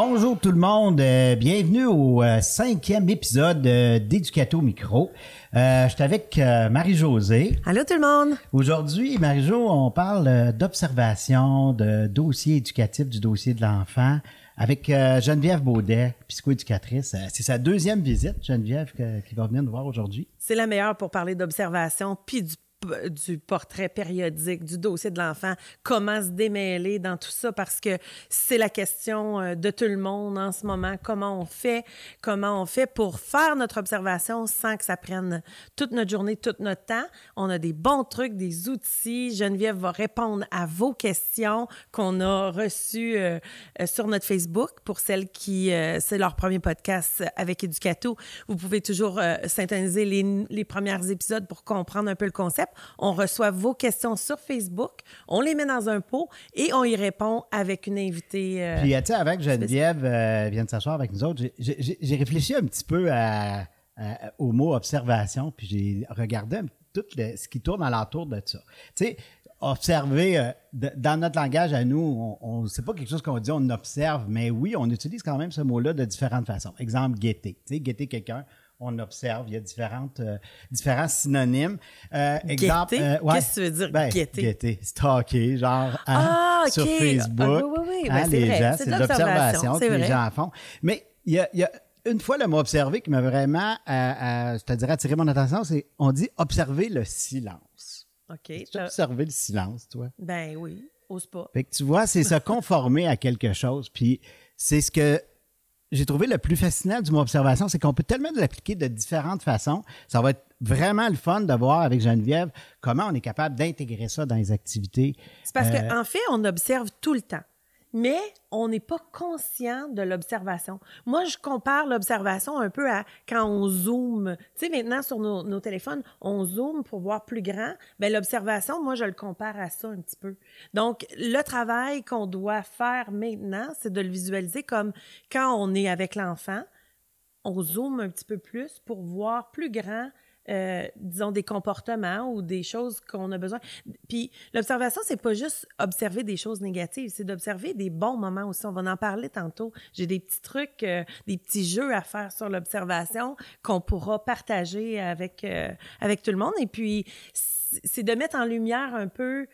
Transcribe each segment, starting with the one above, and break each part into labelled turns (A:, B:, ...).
A: Bonjour tout le monde, euh, bienvenue au euh, cinquième épisode euh, d'Éducato Micro. je suis avec Marie-Josée. Allô tout le monde. Aujourd'hui, Marie-Jo, on parle d'observation, de dossier éducatif du dossier de l'enfant avec Geneviève Baudet, psychoéducatrice. C'est sa deuxième visite, Geneviève, qui va venir nous voir aujourd'hui.
B: C'est la meilleure pour parler d'observation puis du du portrait périodique, du dossier de l'enfant, comment se démêler dans tout ça parce que c'est la question euh, de tout le monde en ce moment, comment on fait, comment on fait pour faire notre observation sans que ça prenne toute notre journée, tout notre temps. On a des bons trucs, des outils. Geneviève va répondre à vos questions qu'on a reçues euh, euh, sur notre Facebook pour celles qui c'est leur premier podcast avec Educato. Vous pouvez toujours synthétiser les premiers épisodes pour comprendre un peu le concept. On reçoit vos questions sur Facebook, on les met dans un pot et on y répond avec une invitée. Euh, puis, tu
A: sais, avec Geneviève, euh, vient de s'asseoir avec nous autres, j'ai réfléchi un petit peu au mot observation, puis j'ai regardé tout ce qui tourne à l'entour de ça. Tu sais, observer, euh, dans notre langage à nous, on, n'est c'est pas quelque chose qu'on dit, on observe, mais oui, on utilise quand même ce mot-là de différentes façons. Exemple, guetter. Tu sais, guetter quelqu'un, on observe. Il y a différentes, euh, différents synonymes. Euh, exemple, euh, qu'est-ce que tu veux dire ben, guetter? Guetter, stalker, genre hein, ah, sur Facebook. Ah, oui, oui, oui, hein, ben, vrai, c'est l'observation que les gens font. Mais il y a, une fois le mot observer qui m'a vraiment, euh, je te dirais, attiré mon attention, c'est on dit observer le silence.
B: OK. Tu as
A: le silence, toi?
B: Ben oui, au pas.
A: Fait que tu vois, c'est se conformer à quelque chose. Puis c'est ce que j'ai trouvé le plus fascinant de mon observation, c'est qu'on peut tellement l'appliquer de différentes façons. Ça va être vraiment le fun de voir avec Geneviève comment on est capable d'intégrer ça dans les activités. C'est parce euh, qu'en
B: fait, on observe tout le temps mais on n'est pas conscient de l'observation. Moi, je compare l'observation un peu à quand on zoome. Tu sais, maintenant, sur nos, téléphones, on zoome pour voir plus grand. Bien, l'observation, moi, je le compare à ça un petit peu. Donc, le travail qu'on doit faire maintenant, c'est de le visualiser comme quand on est avec l'enfant, on zoome un petit peu plus pour voir plus grand euh, disons, des comportements ou des choses qu'on a besoin. Puis l'observation, c'est pas juste observer des choses négatives, c'est d'observer des bons moments aussi. On va en parler tantôt. J'ai des petits trucs, euh, des petits jeux à faire sur l'observation qu'on pourra partager avec, euh, avec tout le monde. Et puis, c'est de mettre en lumière un peu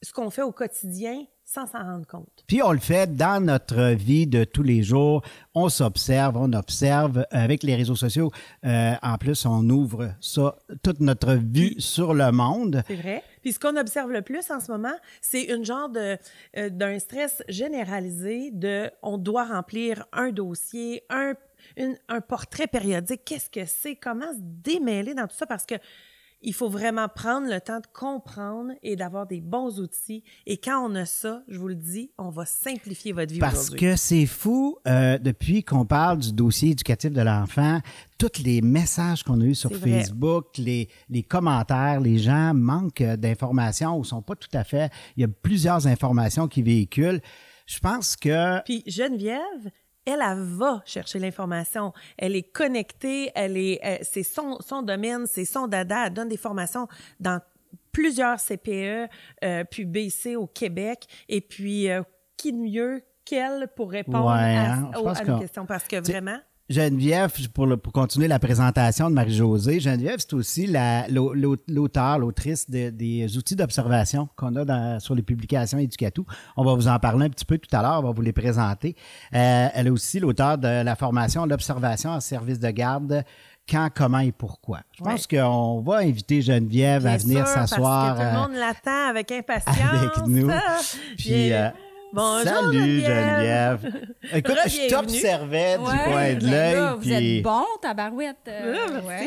B: ce qu'on fait au quotidien sans s'en rendre compte.
A: Puis on le fait dans notre vie de tous les jours. On s'observe, on observe avec les réseaux sociaux. Euh, en plus, on ouvre ça, toute notre vue sur le monde. C'est
B: vrai. Puis ce qu'on observe le plus en ce moment, c'est une genre euh, d'un stress généralisé de on doit remplir un dossier, un, un portrait périodique. Qu'est-ce que c'est? Comment se démêler dans tout ça? Parce que il faut vraiment prendre le temps de comprendre et d'avoir des bons outils. Et quand on a ça, je vous le dis, on va simplifier votre vie. Parce que
A: c'est fou, euh, depuis qu'on parle du dossier éducatif de l'enfant, tous les messages qu'on a eus sur Facebook, les, commentaires, les gens manquent d'informations ou sont pas tout à fait. Il y a plusieurs informations qui véhiculent. Je pense que.
B: Puis Geneviève, elle, elle va chercher l'information. Elle est connectée, elle est, euh, c'est son, son domaine, c'est son dada. Elle donne des formations dans plusieurs CPE, euh, puis BC au Québec. Et puis, euh, qui de mieux qu'elle pour répondre hein. à, question? questions? Parce que vraiment...
A: Geneviève, pour, continuer la présentation de Marie-Josée, Geneviève, c'est aussi l'auteur, l'autrice des outils d'observation qu'on a dans, sur les publications Éducatou. On va vous en parler un petit peu tout à l'heure, on va vous les présenter. Euh, elle est aussi l'auteur de la formation L'observation en service de garde quand, comment et pourquoi. Je pense qu'on va inviter Geneviève à venir s'asseoir. Tout le euh, monde
B: l'attend avec impatience. Avec nous. Ah, Puis, Bonjour, Salut Geneviève. Écoute, je t'observais
C: du coin de l'œil. Puis... Vous êtes bon, tabarouette. Euh,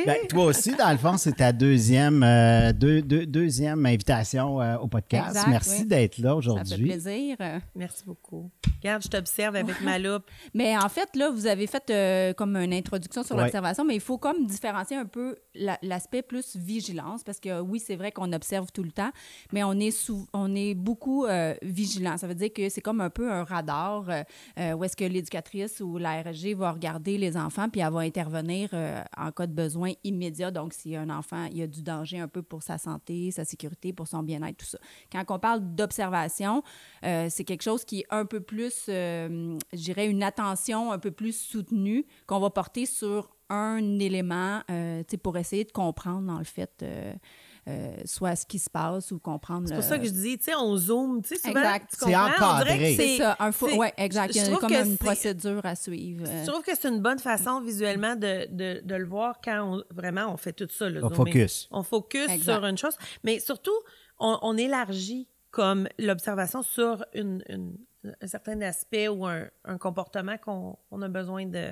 C: ben, toi
A: aussi, dans le fond, c'est ta deuxième, euh, deuxième invitation euh, au podcast. Merci d'être là aujourd'hui. Ça fait
B: plaisir. Merci beaucoup. Regarde, je t'observe avec ma loupe. Mais en fait, là,
C: vous avez fait comme une introduction sur l'observation, mais il faut comme différencier un peu l'aspect plus vigilance, parce que oui, c'est vrai qu'on observe tout le temps, mais on est, on est beaucoup vigilant. Ça veut dire que c'est c'est comme un peu un radar euh, euh, où est-ce que l'éducatrice ou la RG va regarder les enfants, puis elle va intervenir euh, en cas de besoin immédiat. Donc, si un enfant, il y a du danger un peu pour sa santé, sa sécurité, pour son bien-être, tout ça. Quand on parle d'observation, c'est quelque chose qui est un peu plus, je dirais, une attention un peu plus soutenue qu'on va porter sur un élément, pour essayer de comprendre, dans le fait euh, soit ce qui se passe ou comprendre. C'est pour ça que je
B: dis, tu sais, on zoome, tu sais, souvent, exact. c'est encadré.
C: C'est ça, un exact. Il y a une procédure
B: à suivre. Je trouve que c'est une bonne façon visuellement de, de, le voir quand vraiment on fait tout ça. on focus. On focus sur une chose, mais surtout, on, élargit comme l'observation sur un certain aspect ou un, un comportement qu'on a besoin de,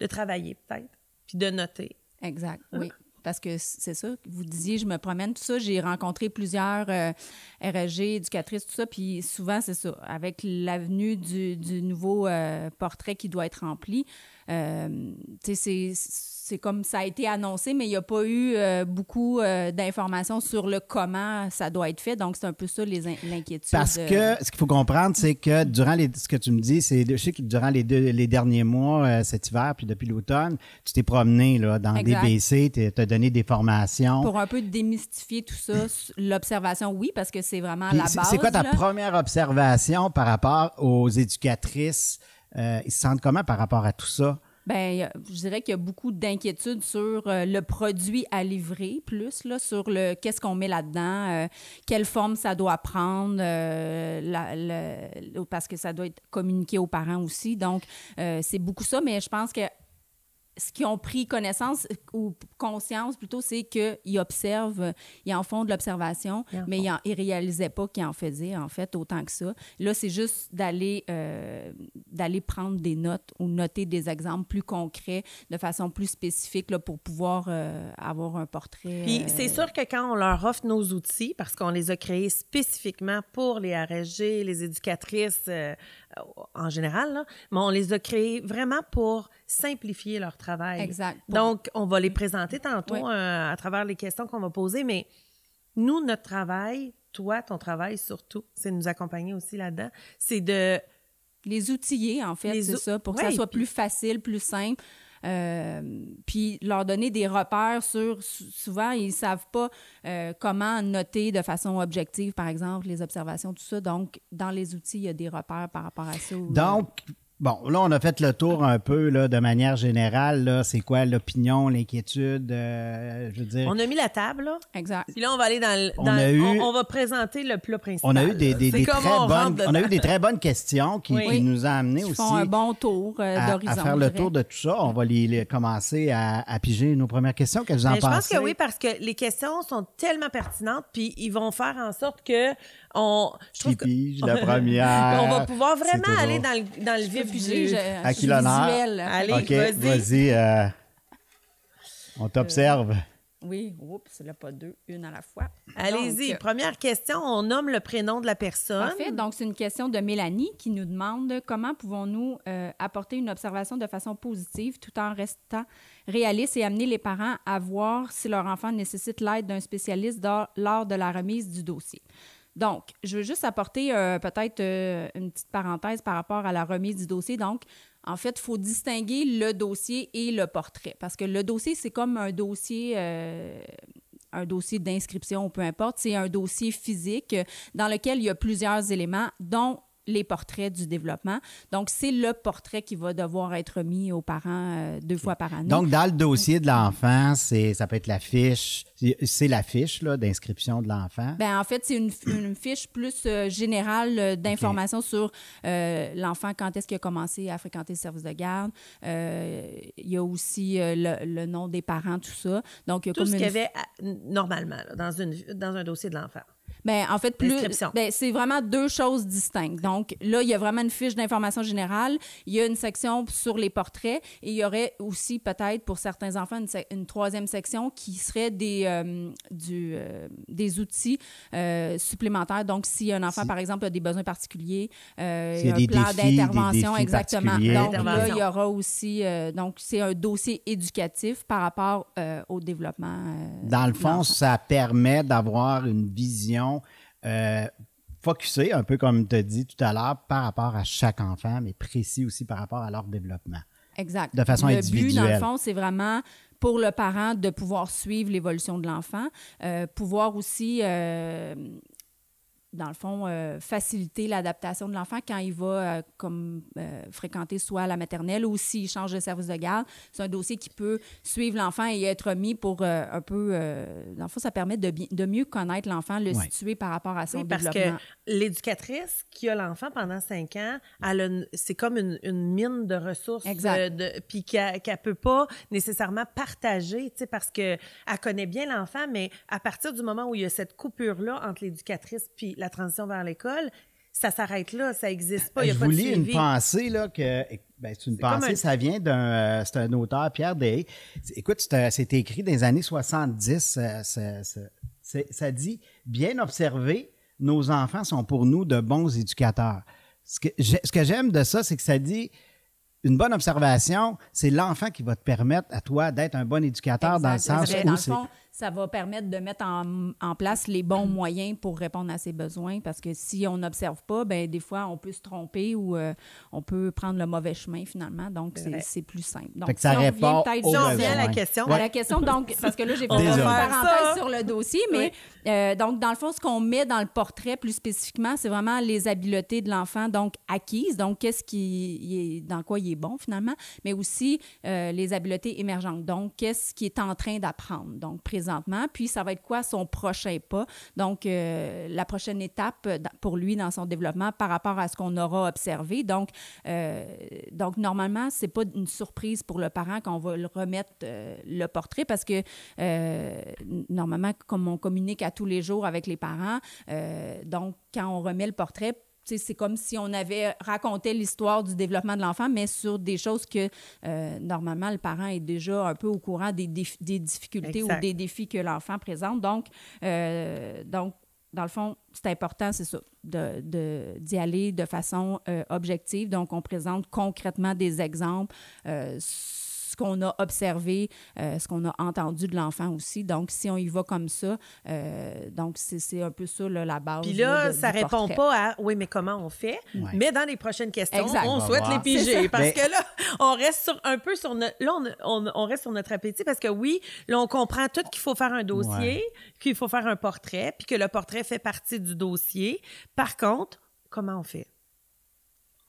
B: de travailler peut-être, puis de noter. Exact, hein? oui. Parce que c'est
C: ça, vous disiez, je me promène, tout ça. J'ai rencontré plusieurs euh, RG, éducatrices, tout ça. Puis souvent, c'est ça, avec l'avenue du, nouveau euh, portrait qui doit être rempli, euh, c'est comme ça a été annoncé, mais il n'y a pas eu euh, beaucoup euh, d'informations sur le comment ça doit être fait. Donc, c'est un peu ça l'inquiétude. Parce que ce
A: qu'il faut comprendre, c'est que durant les, ce que tu me dis, c'est je sais que durant les, deux, les derniers mois, cet hiver, puis depuis l'automne, tu t'es promené là, dans des BC, tu as donné des formations. Pour
C: un peu démystifier tout ça, l'observation, oui, parce que c'est vraiment la base. C'est quoi ta première
A: observation par rapport aux éducatrices? Euh, ils se sentent comment par rapport à tout ça?
C: Bien, je dirais qu'il y a beaucoup d'inquiétudes sur euh, le produit à livrer, plus là, sur le qu'est-ce qu'on met là-dedans, euh, quelle forme ça doit prendre, parce que ça doit être communiqué aux parents aussi. Donc, c'est beaucoup ça, mais je pense que ce qu'ils ont pris connaissance euh, ou conscience plutôt, c'est qu'ils observent, euh, ils en font de l'observation, mais ils ne réalisaient pas qu'ils en faisaient, en fait, autant que ça. Là, c'est juste d'aller euh, d'aller prendre des notes ou noter des exemples plus concrets de façon plus spécifique là, pour pouvoir avoir un portrait. Puis c'est sûr
B: que quand on leur offre nos outils, parce qu'on les a créés spécifiquement pour les RSG, les éducatrices en général, mais on les a créés vraiment pour simplifier leur travail. Exact. Donc, on va les présenter tantôt euh, à travers les questions qu'on va poser, mais nous, notre travail, toi, ton travail surtout, c'est de nous accompagner aussi là-dedans, c'est de... Les outiller, en fait, c'est ça, pour que ça soit plus facile,
C: plus simple. Euh, puis leur donner des repères sur souvent ils savent pas euh, comment noter de façon objective par exemple les observations tout ça donc dans les outils il y a des repères par rapport à ça donc
A: Bon, là, on a fait le tour un peu là, de manière générale. Là, c'est quoi l'opinion, l'inquiétude, euh, je veux dire. On a
B: mis la table, là. Exact. Puis là, on va aller dans, on, va présenter le plat principal. On a eu des, des, très bonnes, on a eu des
A: très bonnes questions qui, nous ont amené aussi. Font un bon tour
B: euh, À, faire le tour de
A: tout ça, on va commencer à, à, piger nos premières questions. Qu'est-ce que vous en ben, Je pense que oui,
B: parce que les questions sont tellement pertinentes, puis ils vont faire en sorte que on, je la première. on va pouvoir vraiment aller dans le, vif du À qui Allez, vas-y.
A: Euh, on euh, t'observe.
B: oui, oups, là, pas deux, une à la fois. Allez-y, euh, première question, on nomme le prénom de la personne. Parfait, donc
C: c'est une question de Mélanie qui nous demande comment pouvons-nous apporter une observation de façon positive tout en restant réaliste et amener les parents à voir si leur enfant nécessite l'aide d'un spécialiste lors de la remise du dossier. Donc, je veux juste apporter euh, peut-être euh, une petite parenthèse par rapport à la remise du dossier. Donc, en fait, il faut distinguer le dossier et le portrait parce que le dossier, c'est comme un dossier. Euh, un dossier d'inscription peu importe, c'est un dossier physique dans lequel il y a plusieurs éléments, dont les portraits du développement. Donc, c'est le portrait qui va devoir être mis aux parents euh, deux fois par an. Donc, dans
A: le dossier de l'enfant, c'est, ça peut être la fiche, c'est la fiche d'inscription de l'enfant.
C: Bien, en fait, c'est une, fiche plus euh, générale euh, d'informations sur l'enfant, quand est-ce qu'il a commencé à fréquenter le service de garde. il y a aussi le, nom des parents, tout ça. Donc, il y tout ce qu'il y avait
B: normalement dans un dossier de l'enfant.
C: Ben, en fait, plus. Ben, c'est vraiment deux choses distinctes. Donc, là, il y a vraiment une fiche d'information générale. Il y a une section sur les portraits et il y aurait aussi, peut-être, pour certains enfants, une, troisième section qui serait des, euh, du, euh, des outils euh, supplémentaires. Donc, si un enfant, par exemple, a des besoins particuliers, il y un plan d'intervention, exactement. Donc, là, il y aura aussi. donc, c'est un dossier éducatif par rapport au développement. Dans le fond,
A: ça permet d'avoir une vision euh, Focuser un peu comme tu as dit tout à l'heure, par rapport à chaque enfant, mais précis aussi par rapport à leur développement.
C: Exact. De façon individuelle. Le but, dans le fond, c'est vraiment pour le parent de pouvoir suivre l'évolution de l'enfant, euh, pouvoir aussi euh, dans le fond, euh, faciliter l'adaptation de l'enfant quand il va euh, comme, euh, fréquenter soit la maternelle ou s'il change de service de garde. C'est un dossier qui peut suivre l'enfant et être mis pour un peu... dans ça permet de, mieux connaître l'enfant,
B: le situer par rapport à son oui, parce que l'éducatrice qui a l'enfant pendant cinq ans, c'est comme une, mine de ressources. puis qu'elle ne peut pas nécessairement partager, parce qu'elle connaît bien l'enfant, mais à partir du moment où il y a cette coupure-là entre l'éducatrice puis la transition vers l'école, ça s'arrête là, ça n'existe pas. Il ben, y a pas vous de une
A: pensée, là, que. Ben, c'est une pensée, ça vient d'un. Euh, c'est un auteur, Pierre Day. Écoute, c'est écrit dans les années 70. Ça, ça, dit Bien observé, nos enfants sont pour nous de bons éducateurs. Ce que j'aime de ça, c'est que ça dit une bonne observation, c'est l'enfant qui va te permettre à toi d'être un bon éducateur dans le sens où c'est
C: ça va permettre de mettre en, place les bons mm. moyens pour répondre à ses besoins parce que si on n'observe pas, ben des fois, on peut se tromper ou euh, on peut prendre le mauvais chemin finalement. Donc, c'est plus simple. Donc, ça répond vient aux à la question. la question, donc, parce que là, j'ai fait une parenthèse sur le dossier, mais euh, donc, dans le fond, ce qu'on met dans le portrait plus spécifiquement, c'est vraiment les habiletés de l'enfant, donc acquises. Donc, qu'est-ce qui est, dans quoi il est bon finalement, mais aussi euh, les habiletés émergentes. Donc, qu'est-ce qui est en train d'apprendre. Donc, présent puis ça va être quoi son prochain pas. Donc, euh, la prochaine étape euh, pour lui dans son développement par rapport à ce qu'on aura observé. Donc, normalement, euh, donc normalement, c'est pas une surprise pour le parent qu'on va le remettre le portrait parce que normalement, comme on communique à tous les jours avec les parents, donc quand on remet le portrait, c'est comme si on avait raconté l'histoire du développement de l'enfant, mais sur des choses que euh, normalement le parent est déjà un peu au courant des, difficultés ou des défis que l'enfant présente. Donc, euh, donc, dans le fond, c'est important, c'est ça, d'y de, d'y aller de façon euh, objective. Donc, on présente concrètement des exemples qu'on a observé, euh, ce qu'on a entendu de l'enfant aussi. Donc, si on y va comme ça, euh, donc c'est un peu ça la base. Puis là, ça répond pas
B: à oui, mais comment on fait? Mais dans les prochaines questions, on, souhaite les piger parce que là, on reste sur, un peu sur notre. on, reste sur notre appétit parce que oui, on comprend tout qu'il faut faire un dossier, qu'il faut faire un portrait, puis que le portrait fait partie du dossier. Par contre, comment on fait?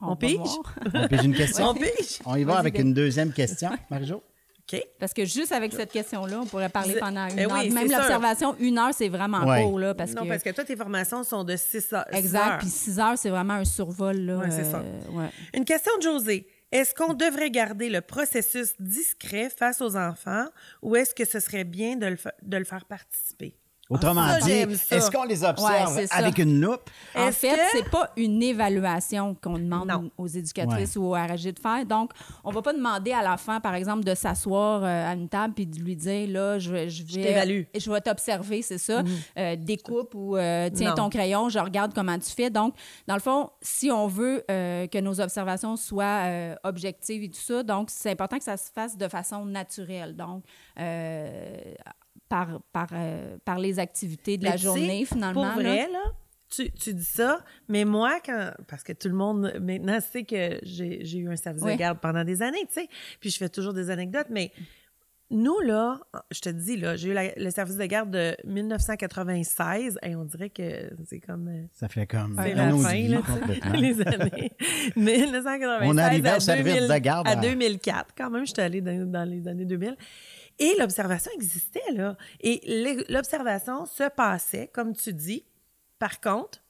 B: On, pige?
C: On pige une question? on y va avec une
A: deuxième question, Marjo?
C: Ok. Parce que juste avec cette question-là, on pourrait parler pendant une eh heure. Même l'observation,
B: une heure, c'est vraiment beau. Là, parce non, parce que toi, tes formations sont de 6 heures. Exact, puis six
C: heures, c'est vraiment un survol. Là, ouais, euh, ça.
B: Une question de José. Est-ce qu'on devrait garder le processus discret face aux enfants ou est-ce que ce serait bien de le faire participer? Autrement ah, dit, est-ce qu'on les observe avec une loupe? En fait, ce c'est pas
C: une évaluation qu'on demande aux éducatrices ou aux RG de faire. Donc, on ne va pas demander à l'enfant, par exemple, de s'asseoir euh, à une table puis de lui dire, là, je, je vais... Je, vais t'observer, c'est ça. Mm. Euh, découpe ou euh, tiens ton crayon, je regarde comment tu fais. Donc, dans le fond, si on veut que nos observations soient objectives et tout ça, donc c'est important que ça se fasse de façon naturelle. Donc, par, euh, par, les activités de la journée, finalement. là,
B: tu, dis ça, mais moi, quand, parce que tout le monde maintenant sait que j'ai eu un service de garde pendant des années, tu sais, puis je fais toujours des anecdotes, mais nous, là, je te dis, là, j'ai eu le service de garde de 1996. et on dirait que c'est comme. Euh, Ça fait comme. C'est la fin, là, les années. 1996. On arrivait au service de garde. À 2004, quand même, suis allée dans, les années 2000. Et l'observation existait, là. Et l'observation se passait, comme tu dis. Par contre,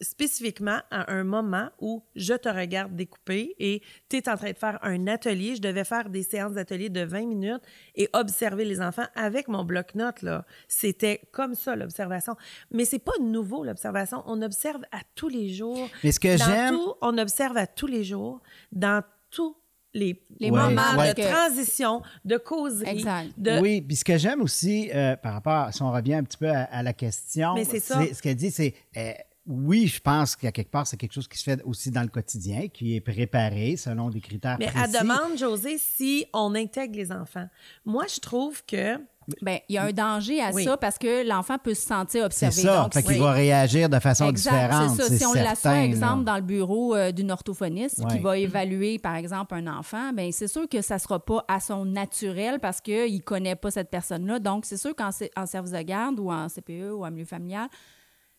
B: spécifiquement à un moment où je te regarde découper et tu es en train de faire un atelier. Je devais faire des séances d'atelier de 20 minutes et observer les enfants avec mon bloc-notes. Là. C'était comme ça l'observation. Mais c'est pas nouveau l'observation. On observe à tous les jours. Mais ce que j'aime. on observe à tous les jours dans tous les, moments de transition, de causerie. Exact.
A: Oui, puis ce que j'aime aussi, euh, par rapport, si on revient un petit peu à, la question, Mais c'est, ce qu'elle dit, c'est, euh, oui, je pense qu'il y a quelque part, c'est quelque chose qui se fait aussi dans le quotidien, qui est préparé selon des critères Mais précis. Mais à demande,
B: José, si on intègre les enfants. Moi, je trouve que Bien, il y a un danger à
C: ça parce que l'enfant peut se sentir observé. C'est ça, donc, fait qu'il va
A: réagir de façon différente. C'est ça. Si on l'assoit, exemple,
C: dans le bureau euh, d'une orthophoniste qui va évaluer, par exemple, un enfant, bien, c'est sûr que ça ne sera pas à son naturel parce qu'il ne connaît pas cette personne-là. Donc, c'est sûr qu'en service de garde ou en CPE ou en milieu familial,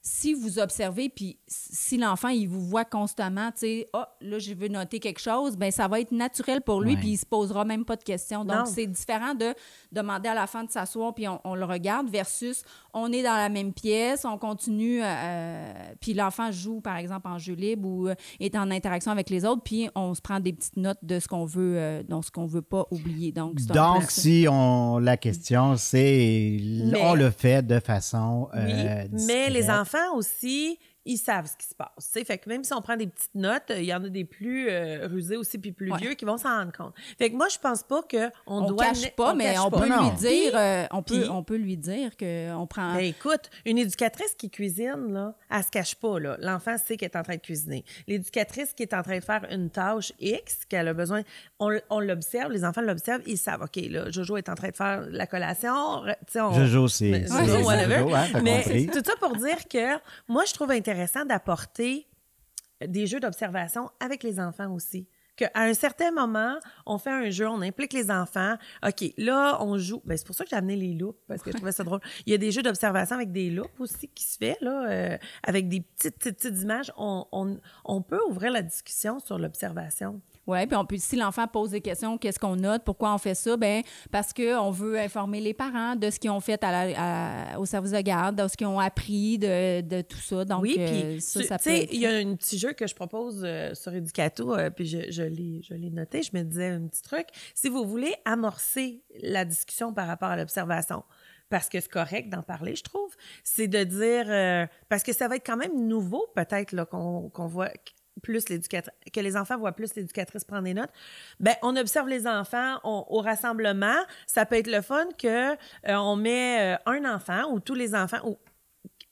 C: si vous observez, puis si l'enfant, il vous voit constamment, tu sais, ah, là, je veux noter quelque chose, ben ça va être naturel pour lui, puis il se posera même pas de questions. Donc, c'est différent de demander à l'enfant de s'asseoir, puis on, le regarde, versus on est dans la même pièce, on continue, euh, euh, puis l'enfant joue, par exemple, en jeu libre ou euh, est en interaction avec les autres, puis on se prend des petites notes de ce qu'on veut, donc
B: ce qu'on veut pas oublier. Donc, donc si
A: on, la question, c'est, on le fait de façon Mais les enfants
B: enfants aussi, ils savent ce qui se passe. c'est Fait que même si on prend des petites notes, euh, il y en a des plus euh, rusés aussi puis plus vieux qui vont s'en rendre compte. Fait que moi je pense pas que on, doit cache pas, mais euh, on, Peut lui dire, on peut, on peut lui dire que on prend. Ben, écoute, une éducatrice qui cuisine là, elle se cache pas là. L'enfant sait qu'elle est en train de cuisiner. L'éducatrice qui est en train de faire une tâche X qu'elle a besoin, on, l'observe, les enfants l'observent, ils savent. Ok là, Jojo est en train de faire la collation. Jojo c'est. Ben, hein, mais tout ça pour dire que moi je trouve intéressant intéressant d'apporter des jeux d'observation avec les enfants aussi. À un certain moment, on fait un jeu, on implique les enfants. OK, là, on joue. Ben, c'est pour ça que j'ai amené les loupes, parce que je trouvais ça drôle. Il y a des jeux d'observation avec des loupes aussi qui se fait, là, euh, avec des petites, petites, images. On, on, on peut ouvrir la discussion sur l'observation. Oui, puis on peut, si l'enfant pose des questions,
C: qu'est-ce qu'on note, pourquoi on fait ça, Bien, parce qu'on veut informer les parents de ce qu'ils ont fait au service de garde, de ce qu'ils ont appris, de, tout ça. Donc, oui, euh, puis, ça, ça tu sais, il y a
B: un petit jeu que je propose euh, sur Educato, euh, puis je, l'ai noté, je me disais un petit truc. Si vous voulez amorcer la discussion par rapport à l'observation, parce que c'est correct d'en parler, je trouve, c'est de dire, parce que ça va être quand même nouveau peut-être qu'on voit plus l'éducatrice, que les enfants voient plus l'éducatrice prendre des notes, ben on observe les enfants au rassemblement. Ça peut être le fun que euh, on met euh, un enfant ou tous les enfants ou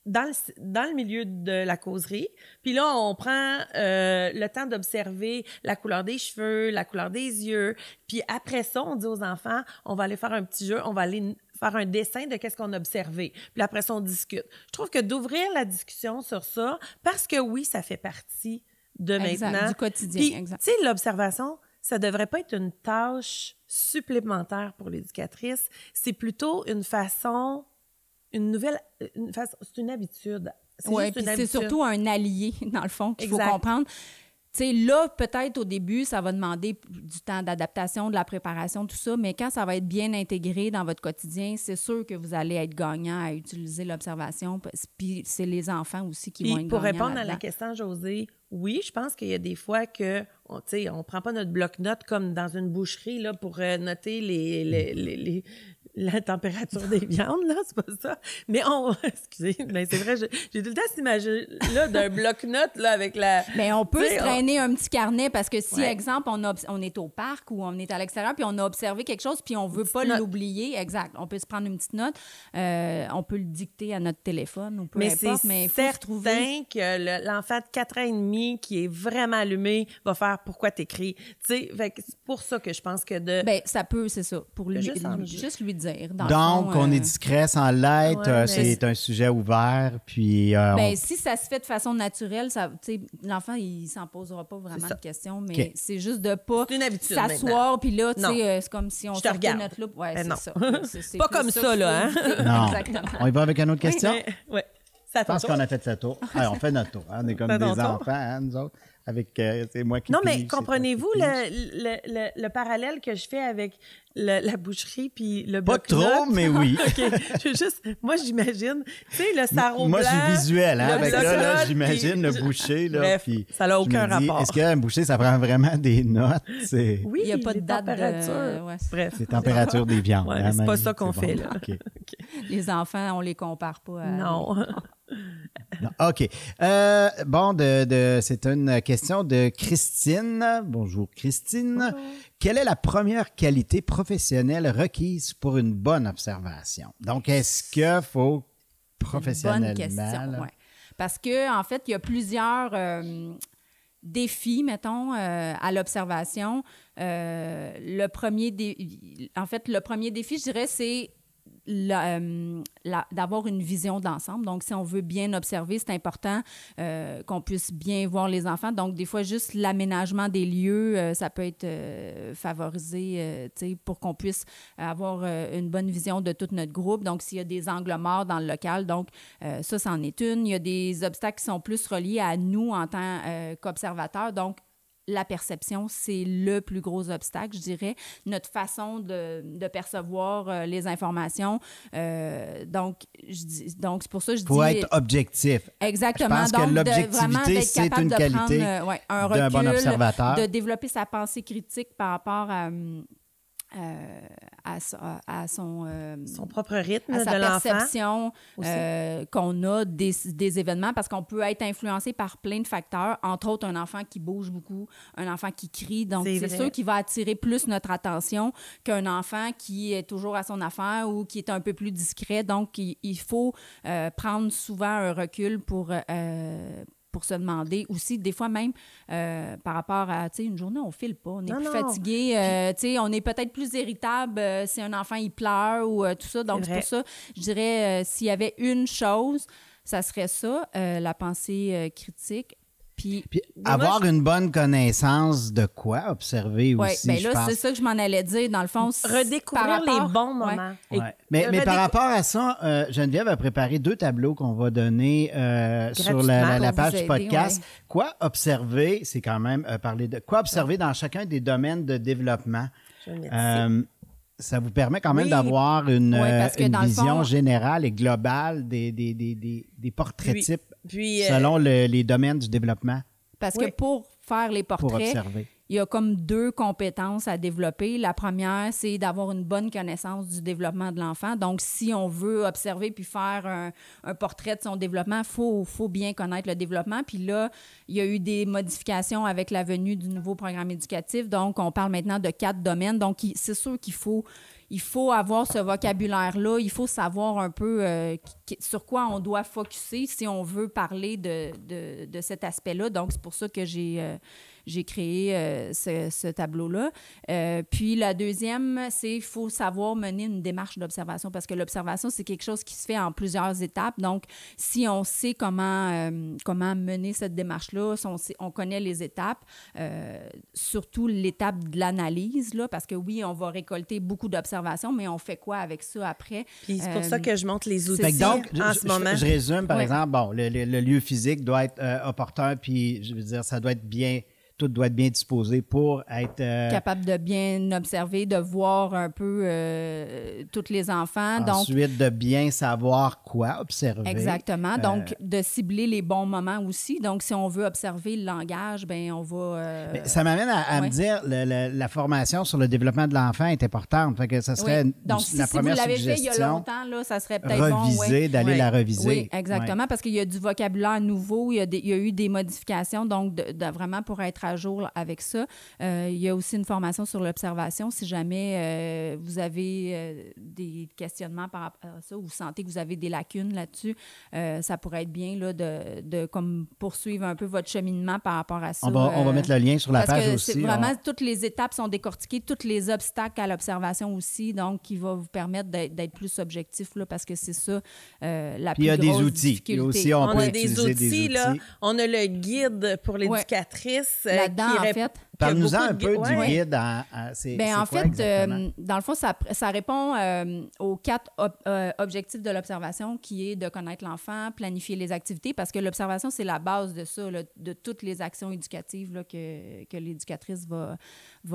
B: dans le, milieu de la causerie. Puis là, on prend euh, le temps d'observer la couleur des cheveux, la couleur des yeux. Puis après ça, on dit aux enfants, on va aller faire un petit jeu, on va aller faire un dessin de qu'est-ce qu'on a observé. Puis après ça, on discute. Je trouve que d'ouvrir la discussion sur ça, parce que oui, ça fait partie de exact, maintenant. Du quotidien, Tu sais, l'observation, ça devrait pas être une tâche supplémentaire pour l'éducatrice. C'est plutôt une façon, une nouvelle, une façon, c'est une habitude. C'est ouais, c'est surtout
C: un allié, dans le fond, qu'il faut comprendre. Tu sais, là, peut-être au début, ça va demander du temps d'adaptation, de la préparation, tout ça, mais quand ça va être bien intégré dans votre quotidien, c'est sûr que vous allez être gagnant
B: à utiliser l'observation. Puis c'est les enfants aussi qui vont être pour gagnants. Pour répondre à la question, José, oui, je pense qu'il y a des fois que, on, on prend pas notre bloc-notes comme dans une boucherie là, pour euh, noter les, les, les, la température des viandes, là, c'est pas ça. Mais on, excusez, mais c'est vrai, j'ai tout le temps cette image-là d'un bloc-notes, là, avec la... Mais on peut se traîner
C: un petit carnet parce que si, exemple, on, on est au parc ou on est à l'extérieur, puis on a observé quelque chose, puis on veut pas l'oublier, exact. On peut se prendre une petite note, euh, on peut le dicter à notre téléphone ou peu mais faire, mais
B: trouver... que l'enfant de 4 ans et demi qui est vraiment allumé va faire « Pourquoi t'écris? » Tu sais, c'est pour ça que je pense que de... Ben, ça peut, c'est ça, pour le juste, lui, juste lui
A: donc, on est euh, discret sans l'être. Euh, c'est un sujet ouvert. Puis, euh, ben,
C: Si ça se fait de façon naturelle, l'enfant, il s'en posera pas vraiment de questions, mais c'est juste de pas s'asseoir. Puis là, c'est comme si on Je notre loupe. Ouais, ben c'est ça. pas comme ça, là. Hein?
B: On y va avec une autre question? Oui. Je pense qu'on a fait
A: sa tour. on fait notre tour. Hein. On est comme des enfants, hein, nous autres avec euh, c'est moi qui. Non, mais
B: comprenez-vous le, le, le, parallèle que je fais avec la boucherie puis le Pas trop, mais oui. je juste, moi j'imagine, tu sais le sarro Moi, je suis visuel, hein. Avec là, là j'imagine
A: le boucher là.
B: puis ça n'a aucun rapport. Est-ce
A: qu'un boucher, ça prend vraiment des notes C'est.
B: Oui, il n'y a pas de date température. Ouais,
C: Bref, c'est température des viandes. Ouais,
A: hein, c'est pas ça qu'on fait là.
C: Les enfants, on les compare pas. À... Non.
A: OK. Euh, bon, de, c'est une question de Christine. Bonjour, Christine. Quelle est la première qualité professionnelle requise pour une bonne observation? Donc, est-ce qu'il faut professionnellement... Bonne question,
C: Parce que en fait, il y a plusieurs... Euh, défis, mettons, euh, à l'observation. le premier En fait, le premier défi, je dirais, c'est euh, d'avoir une vision d'ensemble. Donc, si on veut bien observer, c'est important euh, qu'on puisse bien voir les enfants. Donc, des fois, juste l'aménagement des lieux, euh, ça peut être favorisé pour qu'on puisse avoir une bonne vision de tout notre groupe. Donc, s'il y a des angles morts dans le local, donc ça, c'en est une. Il y a des obstacles qui sont plus reliés à nous en tant qu'observateurs. Donc, la perception, c'est le plus gros obstacle, je dirais, notre façon de, de percevoir euh, les informations. Euh, donc, je dis, donc c'est pour ça que je Faut dis... Pour être objectif. Exactement. Je pense que l'objectivité, c'est une qualité un d'un bon observateur. De développer sa pensée critique par rapport à hum, euh, à, euh, son, propre rythme, à sa perception euh, qu'on a des, événements, parce qu'on peut être influencé par plein de facteurs, entre autres un enfant qui bouge beaucoup, un enfant qui crie. Donc, c'est sûr qu'il va attirer plus notre attention qu'un enfant qui est toujours à son affaire ou qui est un peu plus discret. Donc, il faut prendre souvent un recul pour pour se demander aussi, des fois même euh, par rapport à, tu sais, une journée, on file pas, on est plus fatigué, euh, tu sais, on est peut-être plus irritable euh, si un enfant, il pleure ou tout ça. Donc, c'est pour ça, je dirais, s'il y avait une chose, ça serait ça, la pensée critique. Puis, avoir une
A: bonne connaissance de quoi observer ouais, aussi. bien là, c'est
C: ça que je m'en allais dire. Dans le fond, redécouvrir les bons moments. Mais, par rapport
A: à ça, euh, Geneviève a préparé deux tableaux qu'on va donner euh, sur la, page du podcast. Quoi observer, c'est quand même euh, parler de quoi observer dans chacun des domaines de développement. ça vous permet quand même d'avoir une, vision générale et globale des, des, portraits types euh, Selon les domaines du développement.
C: Parce que pour faire les portraits, il y a comme deux compétences à développer. La première, c'est d'avoir une bonne connaissance du développement de l'enfant. Donc, si on veut observer puis faire un, portrait de son développement, il faut, bien connaître le développement. Puis là, il y a eu des modifications avec la venue du nouveau programme éducatif. Donc, on parle maintenant de quatre domaines. Donc, c'est sûr qu'il faut il faut avoir ce vocabulaire-là, il faut savoir un peu euh, sur quoi on doit focuser si on veut parler de, de, cet aspect-là. Donc, c'est pour ça que j'ai euh, j'ai créé euh, ce, tableau-là. Euh, puis la deuxième, c'est qu'il faut savoir mener une démarche d'observation parce que l'observation, c'est quelque chose qui se fait en plusieurs étapes. Donc, si on sait comment, euh, comment mener cette démarche-là, on, on, connaît les étapes, surtout l'étape de l'analyse, là, parce que oui, on va récolter beaucoup d'observations, mais on fait quoi avec ça après? Puis c'est pour ça que je montre les outils
B: donc, en
A: ce moment. Je résume, par exemple, bon, le, lieu physique doit être opportun, puis je veux dire, ça doit être bien tout doit être bien disposé pour être... Euh, Capable
C: de bien observer, de voir un peu euh, toutes les enfants. Ensuite,
A: de bien savoir quoi observer. Exactement. Euh, donc,
C: de cibler les bons moments aussi. Donc, si on veut observer le langage, ben on va... Ben, ça m'amène à, me
A: dire, la formation sur le développement de l'enfant est importante. que ça serait donc, si, la si vous l'avez fait il y a longtemps,
C: ça serait peut-être bon... d'aller la reviser. Oui, exactement, parce qu'il y a du vocabulaire nouveau, il y a, eu des modifications. Donc, vraiment pour être jour avec ça. Euh, il y a aussi une formation sur l'observation si jamais euh, vous avez euh, des questionnements par rapport à ça ou vous sentez que vous avez des lacunes là-dessus. ça pourrait être bien là, de, de, comme poursuivre un peu votre cheminement par rapport à ça. On va, mettre le lien sur la parce page que aussi. Vraiment, toutes les étapes sont décortiquées, tous les obstacles à l'observation aussi, donc qui va vous permettre d'être plus objectif là, parce que c'est ça
B: la Puis il y a des outils. on, a des outils, Là, on a le guide pour l'éducatrice là-dedans, en fait.
A: Parle-nous un peu du guide. En, ben, fait, euh,
C: dans le fond, ça, répond euh, aux quatre euh, objectifs de l'observation, qui est de connaître l'enfant, planifier les activités, parce que l'observation, c'est la base de ça, de toutes les actions éducatives que, l'éducatrice va,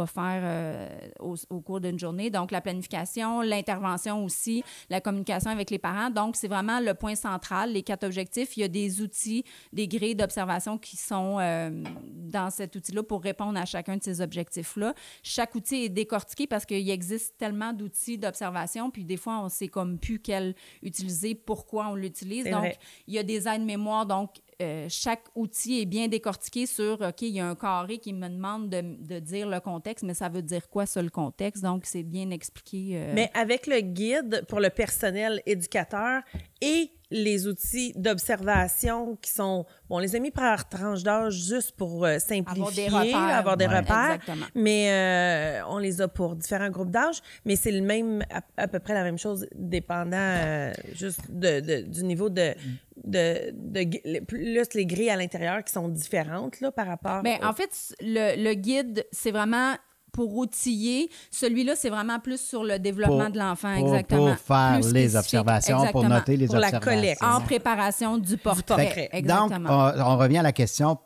C: faire au, cours d'une journée. Donc, la planification, l'intervention aussi, la communication avec les parents. Donc, c'est vraiment le point central, les quatre objectifs. Il y a des outils, des grilles d'observation qui sont dans cet outil-là pour répondre à chaque chacun de ces objectifs-là. Chaque outil est décortiqué parce qu'il existe tellement d'outils d'observation, puis des fois, on sait comme plus quel utiliser, pourquoi on l'utilise. Donc, il y a des aides-mémoire, donc euh, chaque outil est bien décortiqué sur, OK, il y a un carré qui me demande de, de dire le contexte, mais ça veut dire quoi, ça, le contexte? Donc, c'est bien expliqué. Euh. Mais
B: avec le guide pour le personnel éducateur et les outils d'observation qui sont, bon, les mis par tranche d'âge juste pour simplifier, euh, avoir des repères. Avoir des mais on les a pour différents groupes d'âge, mais c'est le même, à, peu près la même chose, dépendant juste de, du niveau de, de, de, plus les grilles à l'intérieur qui sont différentes là, par rapport. mais
C: ben, En fait, le, le guide, c'est vraiment pour outiller. Celui-là, c'est vraiment plus sur le développement de l'enfant, exactement. Pour faire les observations, pour noter les pour La collecte. En préparation du portrait. exactement.
A: Donc, on, revient à la question,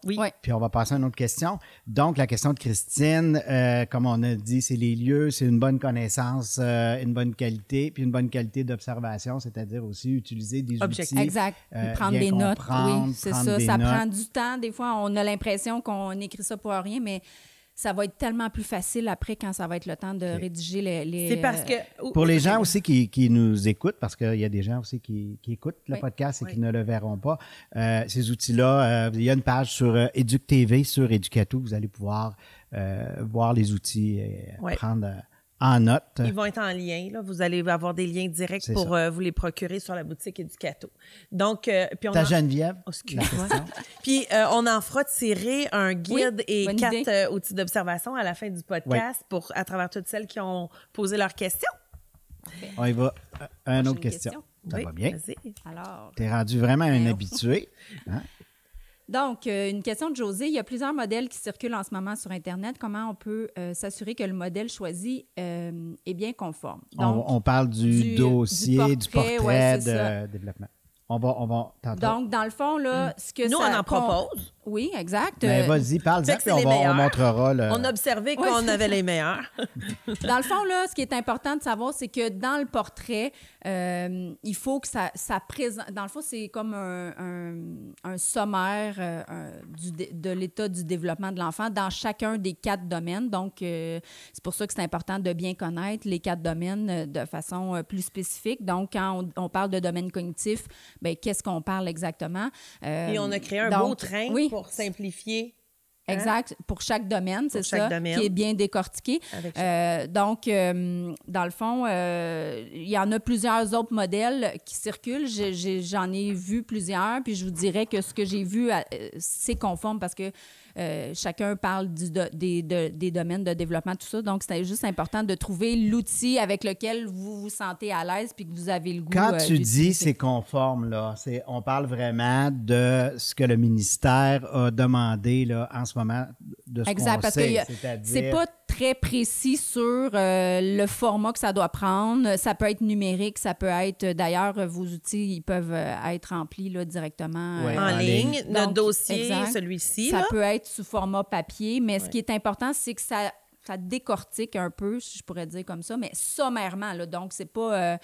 A: puis on va passer à une autre question. Donc, la question de Christine, euh, comme on a dit, c'est les lieux, c'est une bonne connaissance, euh, une bonne qualité, puis une bonne qualité d'observation, c'est-à-dire aussi utiliser des Objectif. outils. Exact. Euh, prendre des notes. Oui, c'est ça. Ça prend du
C: temps. Des fois, on a l'impression qu'on écrit ça pour rien, mais ça va être tellement plus facile après quand ça va être le temps de rédiger les. c'est parce que. Euh, pour les gens
A: aussi qui, nous écoutent, parce qu'il y a des gens aussi qui, écoutent le podcast et qui ne le verront pas, euh, ces outils-là, euh, il y a une page sur tv sur Educato, vous allez pouvoir voir les outils et prendre en note. Ils vont
B: être en lien. Vous allez avoir des liens directs pour euh, vous les procurer sur la boutique Educato. Donc, euh, puis on Ta Geneviève. Oh, puis euh, on en fera tirer un guide et quatre outils d'observation à la fin du podcast pour à travers toutes celles qui ont posé leurs questions. On y
A: va. Une autre question. Ça va bien. Alors. T'es rendu vraiment un ben habitué. Hein?
B: Donc, euh, une question de José.
C: Il y a plusieurs modèles qui circulent en ce moment sur Internet. Comment on peut euh, s'assurer que le modèle choisi euh, est bien conforme? on,
A: parle du, dossier, du portrait, de développement. On va, on va Donc,
C: dans le fond, là, hmm. ce que Nous, on en propose. Oui, exact. Mais ben, euh, vas-y,
A: parle puis on, on, montrera. On a
C: observé qu'on avait les meilleurs. dans le fond, là, ce qui est important de savoir, c'est que dans le portrait, euh, il faut que ça, présente. Dans le fond, c'est comme un, sommaire euh, du, de l'état du développement de l'enfant dans chacun des quatre domaines. Donc, c'est pour ça que c'est important de bien connaître les quatre domaines de façon plus spécifique. Donc, quand on, on parle de domaine cognitif, ben, qu'est-ce qu'on parle exactement. Euh, Et on a créé un beau train pour
B: simplifier hein?
C: Exact, pour chaque domaine, c'est ça, qui est bien décortiqué. Euh, donc, euh, dans le fond, il y en a plusieurs autres modèles qui circulent. J'en ai, ai, vu plusieurs, puis je vous dirais que ce que j'ai vu, c'est conforme parce que euh, chacun parle du des, domaines de développement, tout ça. Donc, c'est juste important de trouver l'outil avec lequel vous vous sentez à l'aise puis que vous avez le goût. Quand euh, tu dis
A: c'est conforme, là, on parle vraiment de ce que le ministère a demandé là, en ce moment de ce exact, parce que c'est pas
C: très précis sur euh, le format que ça doit prendre. Ça peut être numérique, ça peut être d'ailleurs vos outils, ils peuvent être remplis là, directement en, ligne. Notre dossier, celui-ci. Ça peut être sous format papier, mais ce qui est important, c'est que ça ça décortique un peu, si je pourrais dire comme ça, mais sommairement. Là, donc, c'est pas euh,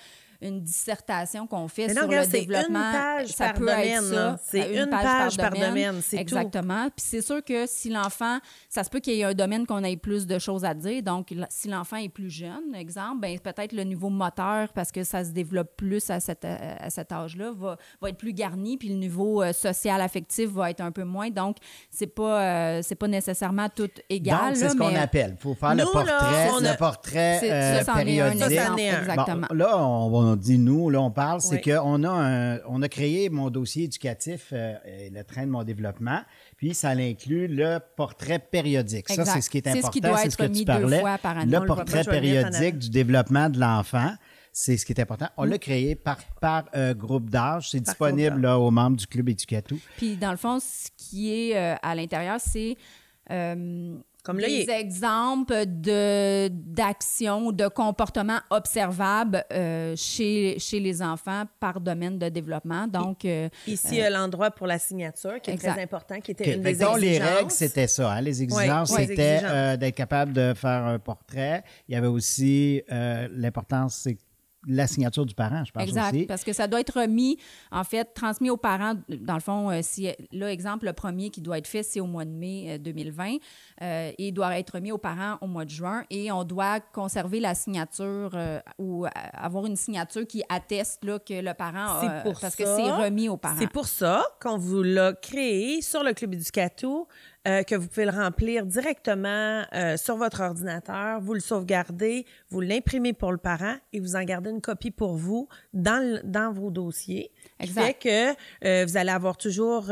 C: une dissertation qu'on fait sur le développement. Une page par domaine, être C'est une, page, par, domaine. c'est tout. Exactement. Puis c'est sûr que si l'enfant, ça se peut qu'il y ait un domaine qu'on ait plus de choses à dire. Donc, si l'enfant est plus jeune, exemple, ben peut-être le niveau moteur, parce que ça se développe plus à, cet à cet âge-là, va, être plus garni, puis le niveau euh, social affectif va être un peu moins. Donc, c'est pas, euh, c'est pas nécessairement tout égal. Donc, c'est ce qu'on appelle. Il faut faire le portrait, le portrait périodique. exactement.
A: là, on, va on dit nous, là, on parle, c'est qu'on a, on a créé mon dossier éducatif, euh, et le train de mon développement, puis ça inclut le portrait périodique. Ça, c'est ce qui est important, c'est ce, le portrait périodique du développement de l'enfant. C'est ce qui est important. On l'a mm. créé par, par euh, groupe d'âge. C'est disponible là, aux membres du club Éducatou.
C: Puis, dans le fond, ce qui est euh, à l'intérieur, c'est comme là, des exemples de d'actions, de comportements observables euh, chez, chez les enfants par domaine de
B: développement. Donc euh, ici euh, l'endroit pour la signature qui est très important, qui était une des exigences. les règles
A: c'était ça, hein. les exigences c'était d'être capable de faire un portrait. Il y avait aussi l'importance c'est la signature du parent, je pense exact, parce
C: que ça doit être remis, en fait, transmis aux parents. Dans le fond, euh, si, là, exemple, le premier qui doit être fait, c'est au mois de mai 2020 euh, euh, et et doit être remis aux parents au mois de juin. Et on doit conserver la signature ou avoir une signature qui atteste là, que le parent a, pour parce que c'est remis aux parents. C'est
B: pour ça qu'on vous l'a créé sur le Club Éducato, euh, que vous pouvez le remplir directement euh, sur votre ordinateur, vous le sauvegardez, vous l'imprimez pour le parent et vous en gardez une copie pour vous dans, dans vos dossiers. c'est Fait que euh, vous allez avoir toujours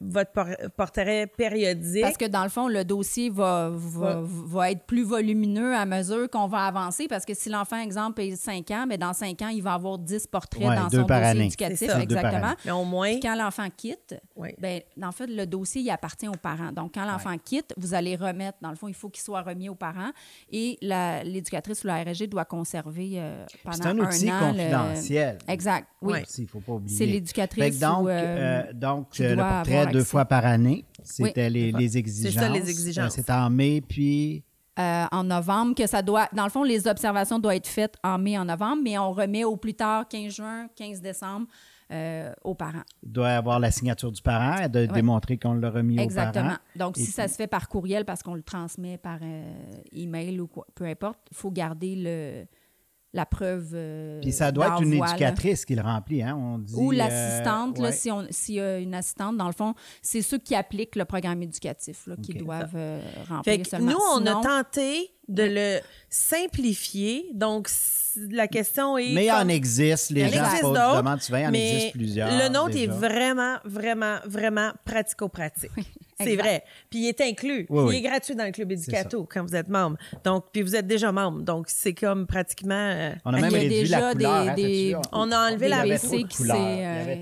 B: votre portrait périodique. Parce que
C: dans le fond, le dossier va, va, être plus volumineux à mesure qu'on va avancer parce que si l'enfant, exemple, est 5 ans, mais ben, dans 5 ans, il va avoir 10 portraits dans son dossier éducatif. Exactement. Mais au moins. quand l'enfant quitte, ben, en fait, le dossier, il appartient aux parents. Donc, quand l'enfant quitte, vous allez remettre, dans le fond, il faut qu'il soit remis aux parents et l'éducatrice ou la RG doit conserver euh, pendant un an. C'est un outil confidentiel. Exact, oui. faut pas oublier. C'est l'éducatrice Donc, euh, euh, donc
A: le deux fois par année, c'était les, exigences. C'est ça, les exigences. C'était en mai, puis...
C: en novembre, que ça doit, dans le fond, les observations doivent être faites en mai, en novembre, mais on remet au plus tard 15 juin, 15 décembre euh, aux parents.
A: Il doit avoir la signature du parent, de démontrer qu'on l'a remis Exactement. aux parents. Exactement. Donc, si ça
C: se fait par courriel parce qu'on le transmet par euh, email ou quoi, peu importe, il faut garder le, la preuve. et euh, Puis ça doit être une éducatrice
A: qui le remplit, hein? Ou l'assistante,
C: s'il y si une assistante, dans le fond, c'est ceux qui appliquent le programme éducatif
B: qui doivent remplir fait Nous, on a tenté de le simplifier. Donc, la question est. Mais il en existe,
A: les gens existe posent demandent viens il en existe plusieurs. Le nôtre est
B: vraiment, vraiment, vraiment pratico-pratique. C'est vrai. Puis il est inclus. Il est gratuit dans le club éducato quand vous êtes membre. Donc, puis vous êtes déjà membre. Donc, c'est comme pratiquement. Euh, on a même réduit la couleur, hein, On a enlevé la BC qui euh,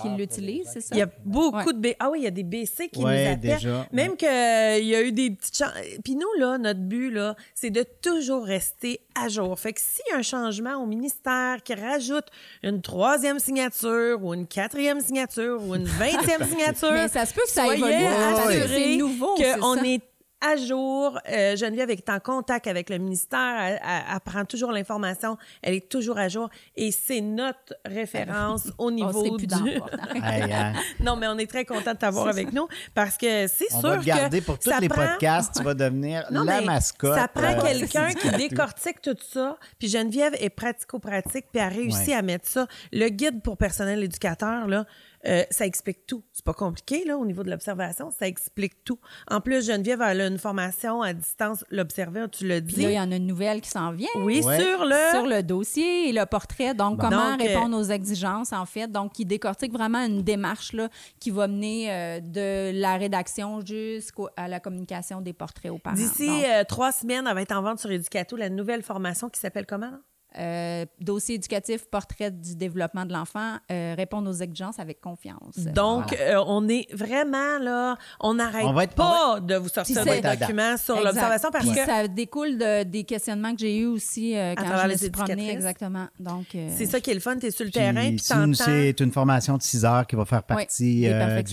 B: Qui l'utilise, c'est ça? Il y a beaucoup de B. Ah oui, il y a des BC qui nous appellent. Même qu'il euh, y a eu des petites. Puis nous, là, notre but, là, c'est de toujours rester à jour. Fait que s'il y a un changement au ministère qui rajoute une troisième signature ou une quatrième signature ou une vingtième signature. ça se peut que ça évolue que qu'on est à jour. Euh, Geneviève est en contact avec le ministère, elle, toujours l'information, elle est toujours à jour et c'est notre référence au niveau on plus hein. non, mais on est très content de t'avoir avec nous parce que c'est sûr va garder
A: pour tous les podcasts, tu vas devenir la mascotte. Ça prend euh, quelqu'un qui décortique
B: tout ça, puis Geneviève est pratico-pratique puis a réussi à mettre ça. Le guide pour personnel éducateur là, euh, ça explique tout. C'est pas compliqué, là, au niveau de l'observation. Ça explique tout. En plus, Geneviève, elle a une formation à distance, l'observer, tu le dis. là, il y en a une nouvelle qui s'en vient. Oui, sur le... Sur le dossier et le portrait. Donc, comment euh, répondre
C: aux exigences, en fait. Donc, qui décortique vraiment une démarche, là, qui va mener euh, de la rédaction jusqu'à la communication des portraits aux parents. D'ici
B: trois semaines, elle va être en vente sur Educato, la nouvelle formation qui s'appelle comment, euh, dossier éducatif, portrait du développement de l'enfant, euh, répondre
C: aux exigences avec confiance. Donc,
B: euh, on est vraiment là, on n'arrête pas de vous sortir des documents sur l'observation parce que... Ça
C: découle des questionnements que j'ai eus aussi
B: quand je me suis promenée, exactement. Donc, c'est ça qui est le fun, tu es sur le Puis, terrain. c'est
A: une formation de 6 heures qui va faire partie du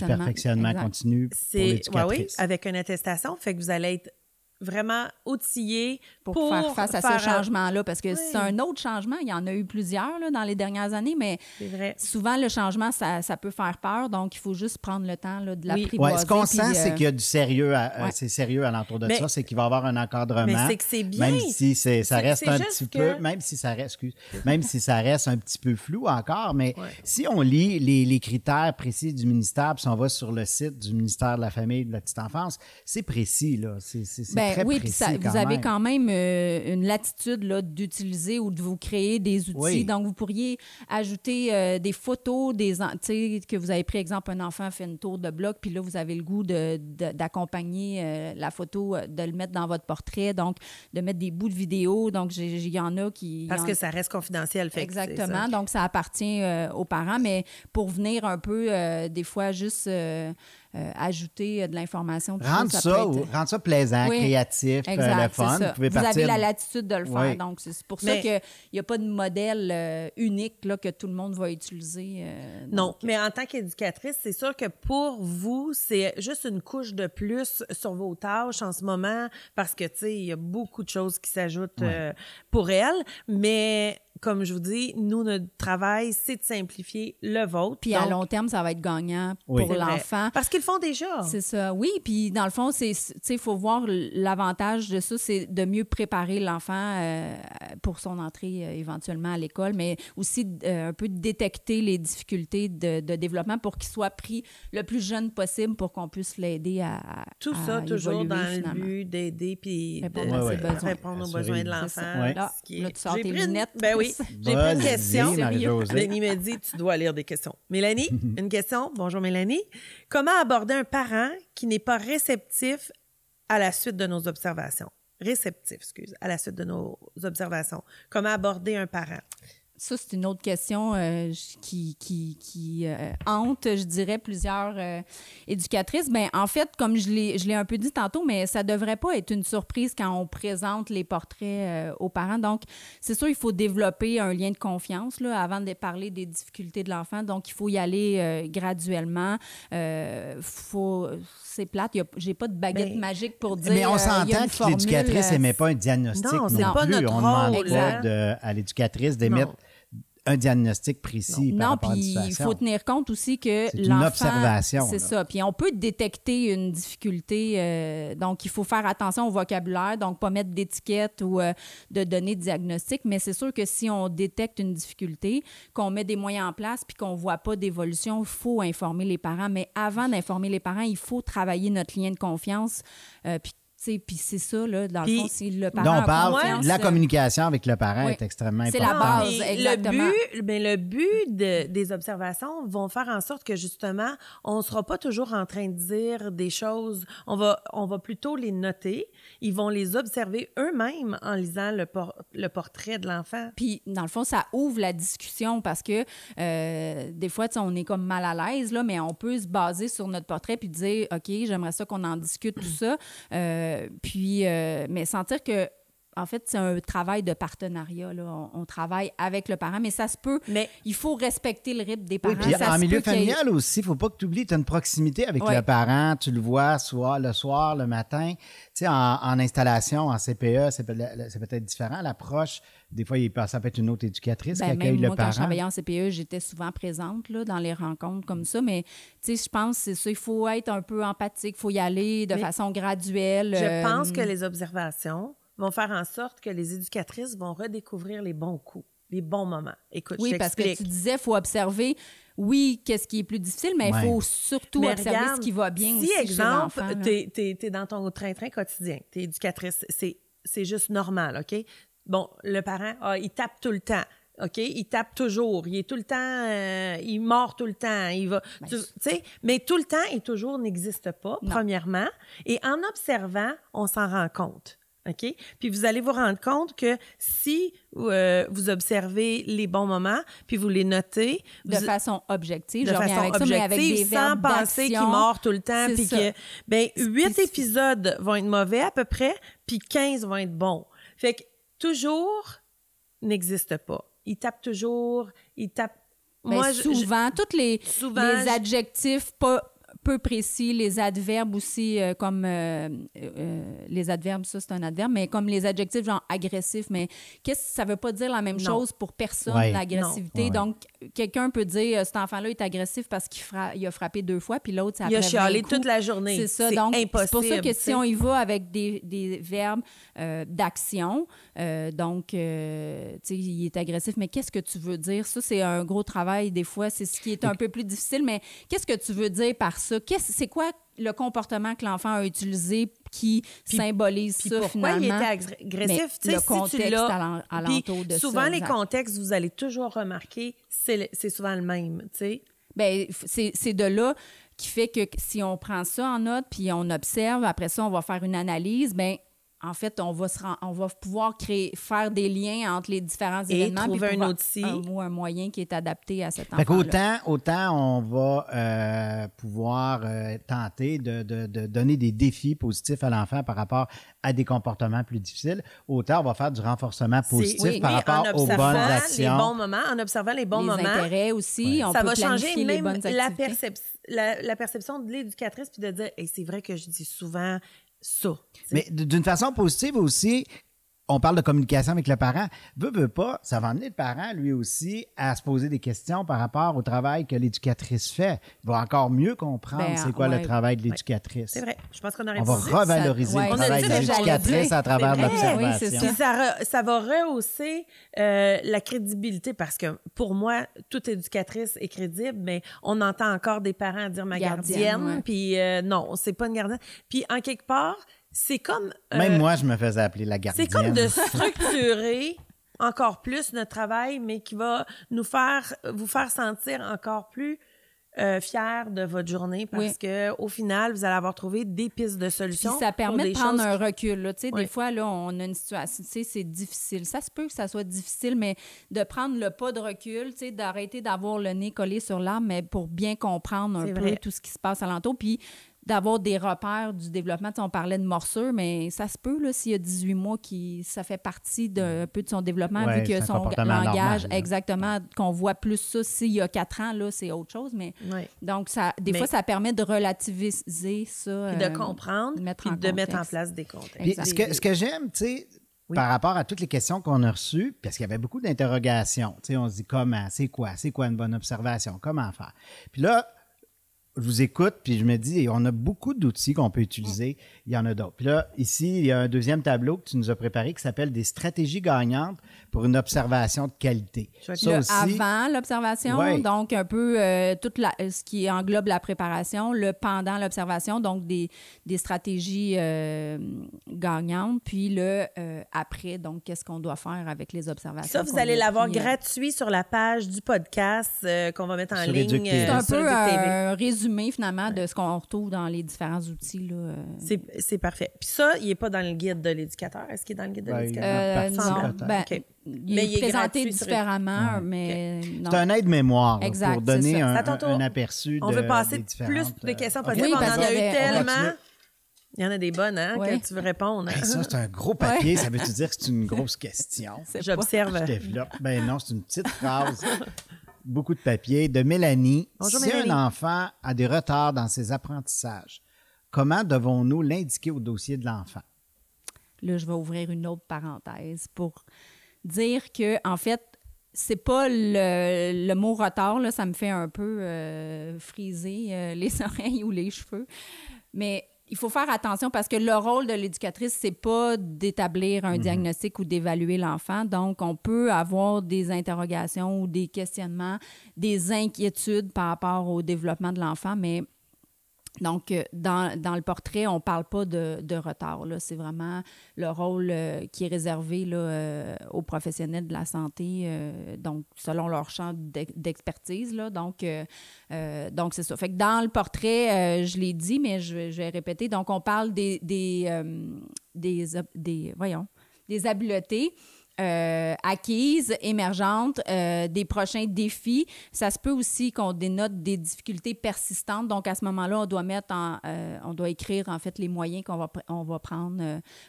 A: perfectionnement continu pour oui,
B: avec une attestation, fait que vous allez être vraiment outillé pour, faire face à ce changement-là,
C: parce que c'est un autre changement. Il y en a eu plusieurs dans les dernières années, mais souvent, le changement, ça, peut faire peur. Donc, il faut juste prendre le temps de la oui. ce qu'on sent, c'est euh, qu'il y
A: a du sérieux à, euh, sérieux l'entour de ça. C'est qu'il va y avoir un encadrement. Mais c'est c'est bien. Même si ça reste un petit peu... Même si ça reste... même si ça reste un petit peu flou encore, mais si on lit les, critères précis du ministère, puis si on va sur le site du ministère de la Famille et de la Petite Enfance, c'est précis, là. C'est ben, oui, puis vous avez quand
C: même euh, une latitude d'utiliser ou de vous créer des outils. Donc, vous pourriez ajouter euh, des photos des que vous avez pris, exemple, un enfant fait une tour de bloc, puis là, vous avez le goût d'accompagner euh, la photo, de le mettre dans votre portrait, donc de mettre des bouts de vidéo. Donc, il y en a qui. Parce que ça reste confidentiel, fait Exactement. Donc, ça appartient aux parents, mais pour venir un peu, des fois, juste euh, ajouter euh, de l'information. Rendre ça,
A: ça, plaisant, créatif, euh, le fun. Vous, avez la latitude de le faire.
C: Donc, c'est pour ça qu'il n'y a pas de modèle unique là, que tout le monde va utiliser. non,
B: mais en tant qu'éducatrice, c'est sûr que pour vous, c'est juste une couche de plus sur vos tâches en ce moment parce que, tu sais, il y a beaucoup de choses qui s'ajoutent pour elle. Mais comme je vous dis, nous, notre travail, c'est de simplifier le vôtre. Puis à long
C: terme, ça va être gagnant pour l'enfant. Parce qu'ils le font déjà. C'est ça, oui. Puis dans le fond, c'est, il faut voir l'avantage de ça, c'est de mieux préparer l'enfant euh, pour son entrée euh, éventuellement à l'école, mais aussi euh, un peu détecter les difficultés de, développement pour qu'il soit pris le plus jeune possible pour qu'on puisse l'aider à, Tout ça, toujours dans le
B: but d'aider puis répondre, de, Besoins. répondre aux besoins de l'enfant. Là, tu sors tes lunettes. Ben oui j'ai plein de questions. Mélanie me dit tu dois lire des questions. Mélanie, une question. Bonjour Mélanie. Comment aborder un parent qui n'est pas réceptif à la suite de nos observations? Réceptif, excuse, à la suite de nos observations. Comment aborder un parent? ça, c'est une autre question euh, qui,
C: euh, hante, je dirais, plusieurs euh, éducatrices. Bien, en fait, comme je l'ai, un peu dit tantôt, mais ça ne devrait pas être une surprise quand on présente les portraits aux parents. Donc, c'est sûr, il faut développer un lien de confiance là, avant de parler des difficultés de l'enfant. Donc, il faut y aller graduellement. faut, c'est plate. je n'ai pas de baguette ben, magique pour dire. Mais on s'entend que l'éducatrice n'émet pas un diagnostic non, plus. on ne demande pas
A: hein. à l'éducatrice d'émettre un diagnostic précis. Non, par puis il faut
C: tenir compte aussi que l'enfant. C'est ça. Puis on peut détecter une difficulté. Euh, donc, il faut faire attention au vocabulaire, donc pas mettre d'étiquette ou euh, de donner de diagnostic. Mais c'est sûr que si on détecte une difficulté, qu'on met des moyens en place puis qu'on voit pas d'évolution, il faut informer les parents. Mais avant d'informer les parents, il faut travailler notre lien de confiance.
B: Euh, puis puis c'est ça, là, dans le fond, c'est le
A: parent. on parle, la euh, communication avec le parent est extrêmement importante. C'est la
B: base, exactement. Le but, mais ben, le but des observations vont faire en sorte que, justement, on ne sera pas toujours en train de dire des choses. On va, on va plutôt les noter. Ils vont les observer eux-mêmes en lisant le, le portrait de l'enfant. Puis, dans le fond, ça ouvre la discussion parce que euh, des fois, on
C: est comme mal à l'aise, là, mais on peut se baser sur notre portrait puis dire, OK, j'aimerais ça qu'on en discute, tout ça. Euh, euh, puis, euh, mais sentir que, en fait, c'est un travail de partenariat. On, travaille avec le parent, mais ça se peut. Mais il faut respecter le rythme des parents. Oui, puis en milieu familial
A: aussi, il ne faut pas que tu oublies, tu as une proximité avec le parent, tu le vois soit le soir, le matin. Tu sais, en installation, en CPE, e, c'est peut-être différent l'approche des fois, il, ça peut être une autre éducatrice ben, qui accueille même le moi, Quand je travaillais en
C: CPE, j'étais souvent présente là, dans les rencontres comme ça. Mais tu sais, je pense c'est ça, il faut être un peu empathique, il faut y aller de façon graduelle. Je euh, pense que hum. les
B: observations vont faire en sorte que les éducatrices vont redécouvrir les bons coups, les bons moments. Écoute, oui, parce que tu disais,
C: faut observer oui, qu'est-ce qui est plus difficile, mais il faut surtout observer ce qui va bien si, exemple, tu
B: es, dans ton train-train quotidien, tu es éducatrice, c'est juste normal, OK? Bon, le parent, ah, il tape tout le temps. OK? Il tape toujours. Il est tout le temps, euh, il mord tout le temps. Il va, ben, tu sais, mais tout le temps et toujours n'existe pas, premièrement. Et en observant, on s'en rend compte. OK? Puis vous allez vous rendre compte que si euh, vous observez les bons moments, puis vous les notez. De façon objective, de je façon avec ça, mais avec des sans penser qu'il mord tout le temps. Puis que, ben, huit épisodes vont être mauvais à peu près, puis 15 vont être bons. Fait que Toujours n'existe pas. Il tape toujours, il tape. Ben, Moi, souvent, tous les, les
C: adjectifs pas, peu précis, les adverbes aussi, euh, comme euh, euh, les adverbes, ça c'est un adverbe, mais comme les adjectifs genre agressif, mais qu'est-ce ça veut pas dire la même chose pour personne, l'agressivité. Donc, quelqu'un peut dire cet enfant-là est agressif parce qu'il il a frappé deux fois, puis l'autre, ça Il a chialé toute la journée. C'est ça, donc c'est pour ça que si on y va avec des, verbes d'action, donc, tu sais, il est agressif, mais qu'est-ce que tu veux dire? Ça, c'est un gros travail des fois, c'est ce qui est un peu plus difficile, mais qu'est-ce que tu veux dire par ça? C'est quoi le comportement que l'enfant a utilisé qui
B: symbolise ça ça pourquoi il était agressif? le contexte à alentour de souvent, ça. Souvent, les contextes, vous allez toujours remarquer, c'est souvent le même, tu sais.
C: Ben, c'est de là qui fait que si on prend ça en note puis on observe, après ça, on va faire une analyse, bien en fait, on va, se on va pouvoir créer, faire des liens entre les différents événements. Et trouver un outil. ou un moyen qui est adapté à cet enfant autant,
A: autant on va euh, pouvoir euh, tenter de, donner des défis positifs à l'enfant par rapport à des comportements plus difficiles, autant on va faire du renforcement positif par rapport aux bonnes actions. les bons
B: moments, en observant les bons les intérêts aussi, on Ça va changer même la, perception de l'éducatrice puis de dire c'est vrai que je dis souvent
A: mais d'une façon positive aussi, on parle de communication avec le parent. Veut, pas, ça va amener le parent, lui aussi, à se poser des questions par rapport au travail que l'éducatrice fait. Il va encore mieux comprendre ben, c'est quoi le travail de l'éducatrice. C'est vrai.
B: Je pense qu'on aurait On va revaloriser le travail de l'éducatrice à travers ben l'observation. Oui, ça. va rehausser euh, la crédibilité parce que pour moi, toute éducatrice est crédible, mais on entend encore des parents dire ma gardienne, puis euh, non, c'est pas une gardienne. Puis en quelque part, c'est comme. Même euh, moi, je
A: me faisais appeler la gardienne. C'est comme de
B: structurer encore plus notre travail, mais qui va nous faire, vous faire sentir encore plus euh, fiers fier de votre journée parce que au final, vous allez avoir trouvé des pistes de solutions. ça permet de prendre un recul. Tu Des fois, là, on a une situation, c'est difficile. Ça se peut que ça
C: soit difficile, mais de prendre le pas de recul, d'arrêter d'avoir le nez collé sur l'âme, mais pour bien comprendre un peu tout ce qui se passe alentour. Puis d'avoir des repères du développement. on parlait de morsure, mais ça se peut, s'il y a 18 mois, qui, ça fait partie d'un peu de son développement, vu que son langage, exactement, qu'on voit plus ça. S'il y a 4 ans, là, c'est autre chose. Mais donc, ça, des fois, ça permet de relativiser ça. et de euh, comprendre, de mettre en place des contextes.
B: ce que, ce que
A: j'aime, tu sais, par rapport à toutes les questions qu'on a reçues, parce qu'il y avait beaucoup d'interrogations. on se dit comment, c'est quoi, c'est quoi une bonne observation, comment faire. Puis là, je vous écoute, puis je me dis, on a beaucoup d'outils qu'on peut utiliser. Il y en a d'autres. Puis là, ici, il y a un deuxième tableau que tu nous as préparé qui s'appelle des stratégies gagnantes pour une observation de qualité. Ça avant
C: l'observation, donc un peu euh, tout ce qui englobe la préparation, le pendant l'observation, donc des, stratégies euh, gagnantes, puis le euh, après, donc qu'est-ce qu'on doit faire avec les
B: observations. Ça, vous allez l'avoir gratuit sur la page du podcast qu'on va mettre en ligne. C'est un peu un résumé résumé finalement de ce qu'on retrouve dans les différents outils. Là. Euh. C'est, parfait. Puis ça, il n'est pas dans le guide de l'éducateur. Est-ce qu'il est dans le guide de ben, l'éducateur? Euh, non, ben, il, mais est il est présenté différemment, mais C'est un aide-mémoire pour donner un, un,
A: aperçu On veut passer plus de
B: euh, questions Oui, on en a eu tellement... Il y en a des bonnes, hein, que tu veux répondre. Ben, ça, c'est un gros papier. Ça veut-tu dire
A: que c'est une grosse question? J'observe. Je développe. Ben non, c'est une petite phrase. beaucoup de papier, de Mélanie. si un enfant a des retards dans ses apprentissages, comment devons-nous l'indiquer au dossier de l'enfant?
C: Là, je vais ouvrir une autre parenthèse pour dire que, en fait, c'est pas le, mot retard, là, ça me fait un peu euh, friser euh, les oreilles ou les cheveux. Mais il faut faire attention parce que le rôle de l'éducatrice, c'est pas d'établir un mhm. diagnostic ou d'évaluer l'enfant. Donc, on peut avoir des interrogations ou des questionnements, des inquiétudes par rapport au développement de l'enfant, mais donc, euh, dans, le portrait, on ne parle pas de, retard. C'est vraiment le rôle euh, qui est réservé euh, aux professionnels de la santé, donc selon leur champ d'expertise. Donc, c'est ça. Fait que dans le portrait, je l'ai dit, mais je, vais répéter. Donc, on parle des, des, voyons, des habiletés acquise euh, acquises, émergentes, euh, des prochains défis. Ça se peut aussi qu'on dénote des difficultés persistantes. Donc, à ce moment-là, on doit mettre euh, on doit écrire, en fait, les moyens qu'on va, on va prendre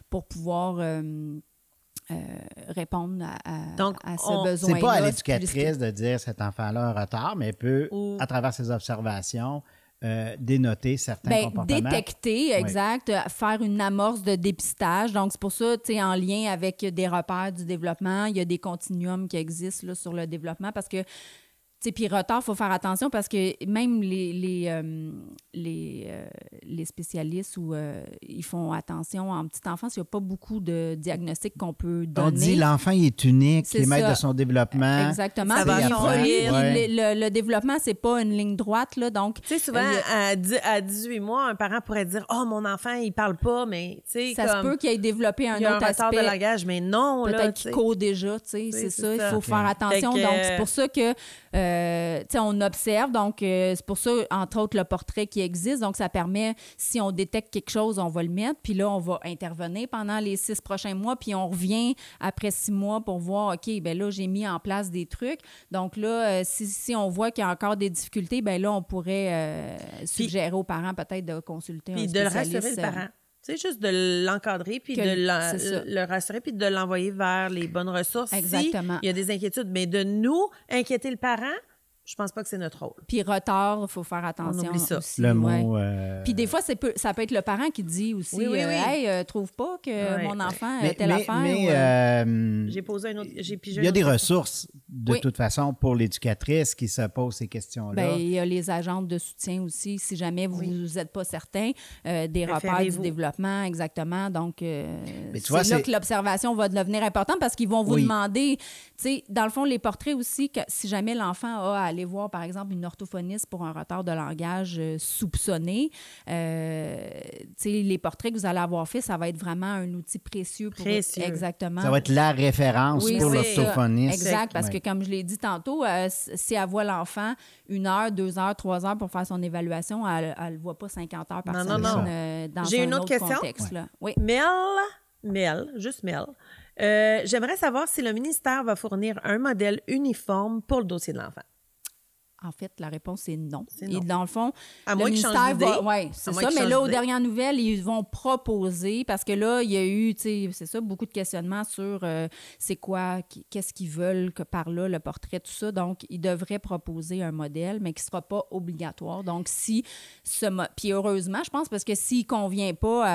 C: pour pouvoir répondre à, Donc, à ce besoin-là. C'est pas à l'éducatrice
A: de dire cet enfant-là a un retard, mais peut, à travers ses observations, euh, dénoter certains ben, comportements. Détecter,
C: exact, euh, faire une amorce de dépistage. Donc, c'est pour ça, tu sais, en lien avec des repères du développement, il y a des continuums qui existent sur le développement parce que puis retard, il faut faire attention parce que même les, les, euh, euh, les, spécialistes, où, euh, ils font attention en petite enfance. Il n'y a pas beaucoup de diagnostics qu'on peut donner. On dit l'enfant
A: est unique, il est maître de son développement. Exactement. Ça va le,
B: le, le, développement, c'est pas une ligne droite. Là, donc, tu sais, souvent, à, 18 mois, un parent pourrait dire « Oh, mon enfant, il parle pas, mais... » Ça se peut qu'il ait développé un, un autre aspect. de langage, mais non. Peut-être qu'il court déjà, tu sais, c'est ça, Il faut faire attention. Donc, c'est pour ça
C: que euh, on observe, donc euh, c'est pour ça, entre autres, le portrait qui existe. Donc, ça permet, si on détecte quelque chose, on va le mettre, puis là, on va intervenir pendant les six prochains mois, puis on revient après six mois pour voir, OK, ben là, j'ai mis en place des trucs. Donc là, euh, si, on voit qu'il y a encore des difficultés, ben là, on pourrait euh, suggérer aux parents peut-être de consulter un spécialiste. de
B: sais, juste de l'encadrer, puis de le rassurer, puis de l'envoyer vers les bonnes ressources. Exactement. il y a des inquiétudes. Mais de nous inquiéter le parent, je pense pas que c'est notre rôle. Puis retard, il faut faire attention. On ça. Aussi, le mot. Euh, Puis des fois, ça peut être le parent qui dit aussi euh, Hey,
C: euh, trouve pas que mon enfant
B: a telle affaire. Mais, j'ai posé un autre. il
C: y a des ressources, de toute
A: façon, pour l'éducatrice qui se pose ces questions-là. Ben, il
C: y a les agentes de soutien aussi, si jamais vous n'êtes pas certain, des ben, repères du développement, exactement. Donc, c'est là que l'observation va devenir importante parce qu'ils vont vous demander, tu sais, dans le fond, les portraits aussi, que si jamais l'enfant a aller voir, par exemple, une orthophoniste pour un retard de langage euh, soupçonné. Euh, les portraits que vous allez avoir faits, ça va être vraiment un outil précieux précieux. exactement. Ça va être
A: la référence pour l'orthophoniste. Exact, parce que
C: comme je l'ai dit tantôt, euh, si elle voit l'enfant une heure, deux heures, trois heures pour faire son évaluation, elle ne le voit pas 50 heures par semaine non, non. Euh, dans J'ai une autre, question. contexte. Là.
B: Oui. Mel, Mel, juste Mel. j'aimerais savoir si le ministère va fournir un modèle uniforme pour le dossier de l'enfant. En fait, la réponse est non. Et dans le fond, à le ministère c'est ça. Mais là, aux dernières
C: nouvelles, ils vont proposer, parce que là, il y a eu, c'est ça, beaucoup de questionnements sur euh, c'est quoi, qu'est-ce qu'ils veulent que par là, le portrait, tout ça. Donc, ils devraient proposer un modèle, mais qui ne sera pas obligatoire. Donc, si ce. Puis heureusement, je pense, parce que s'il ne convient pas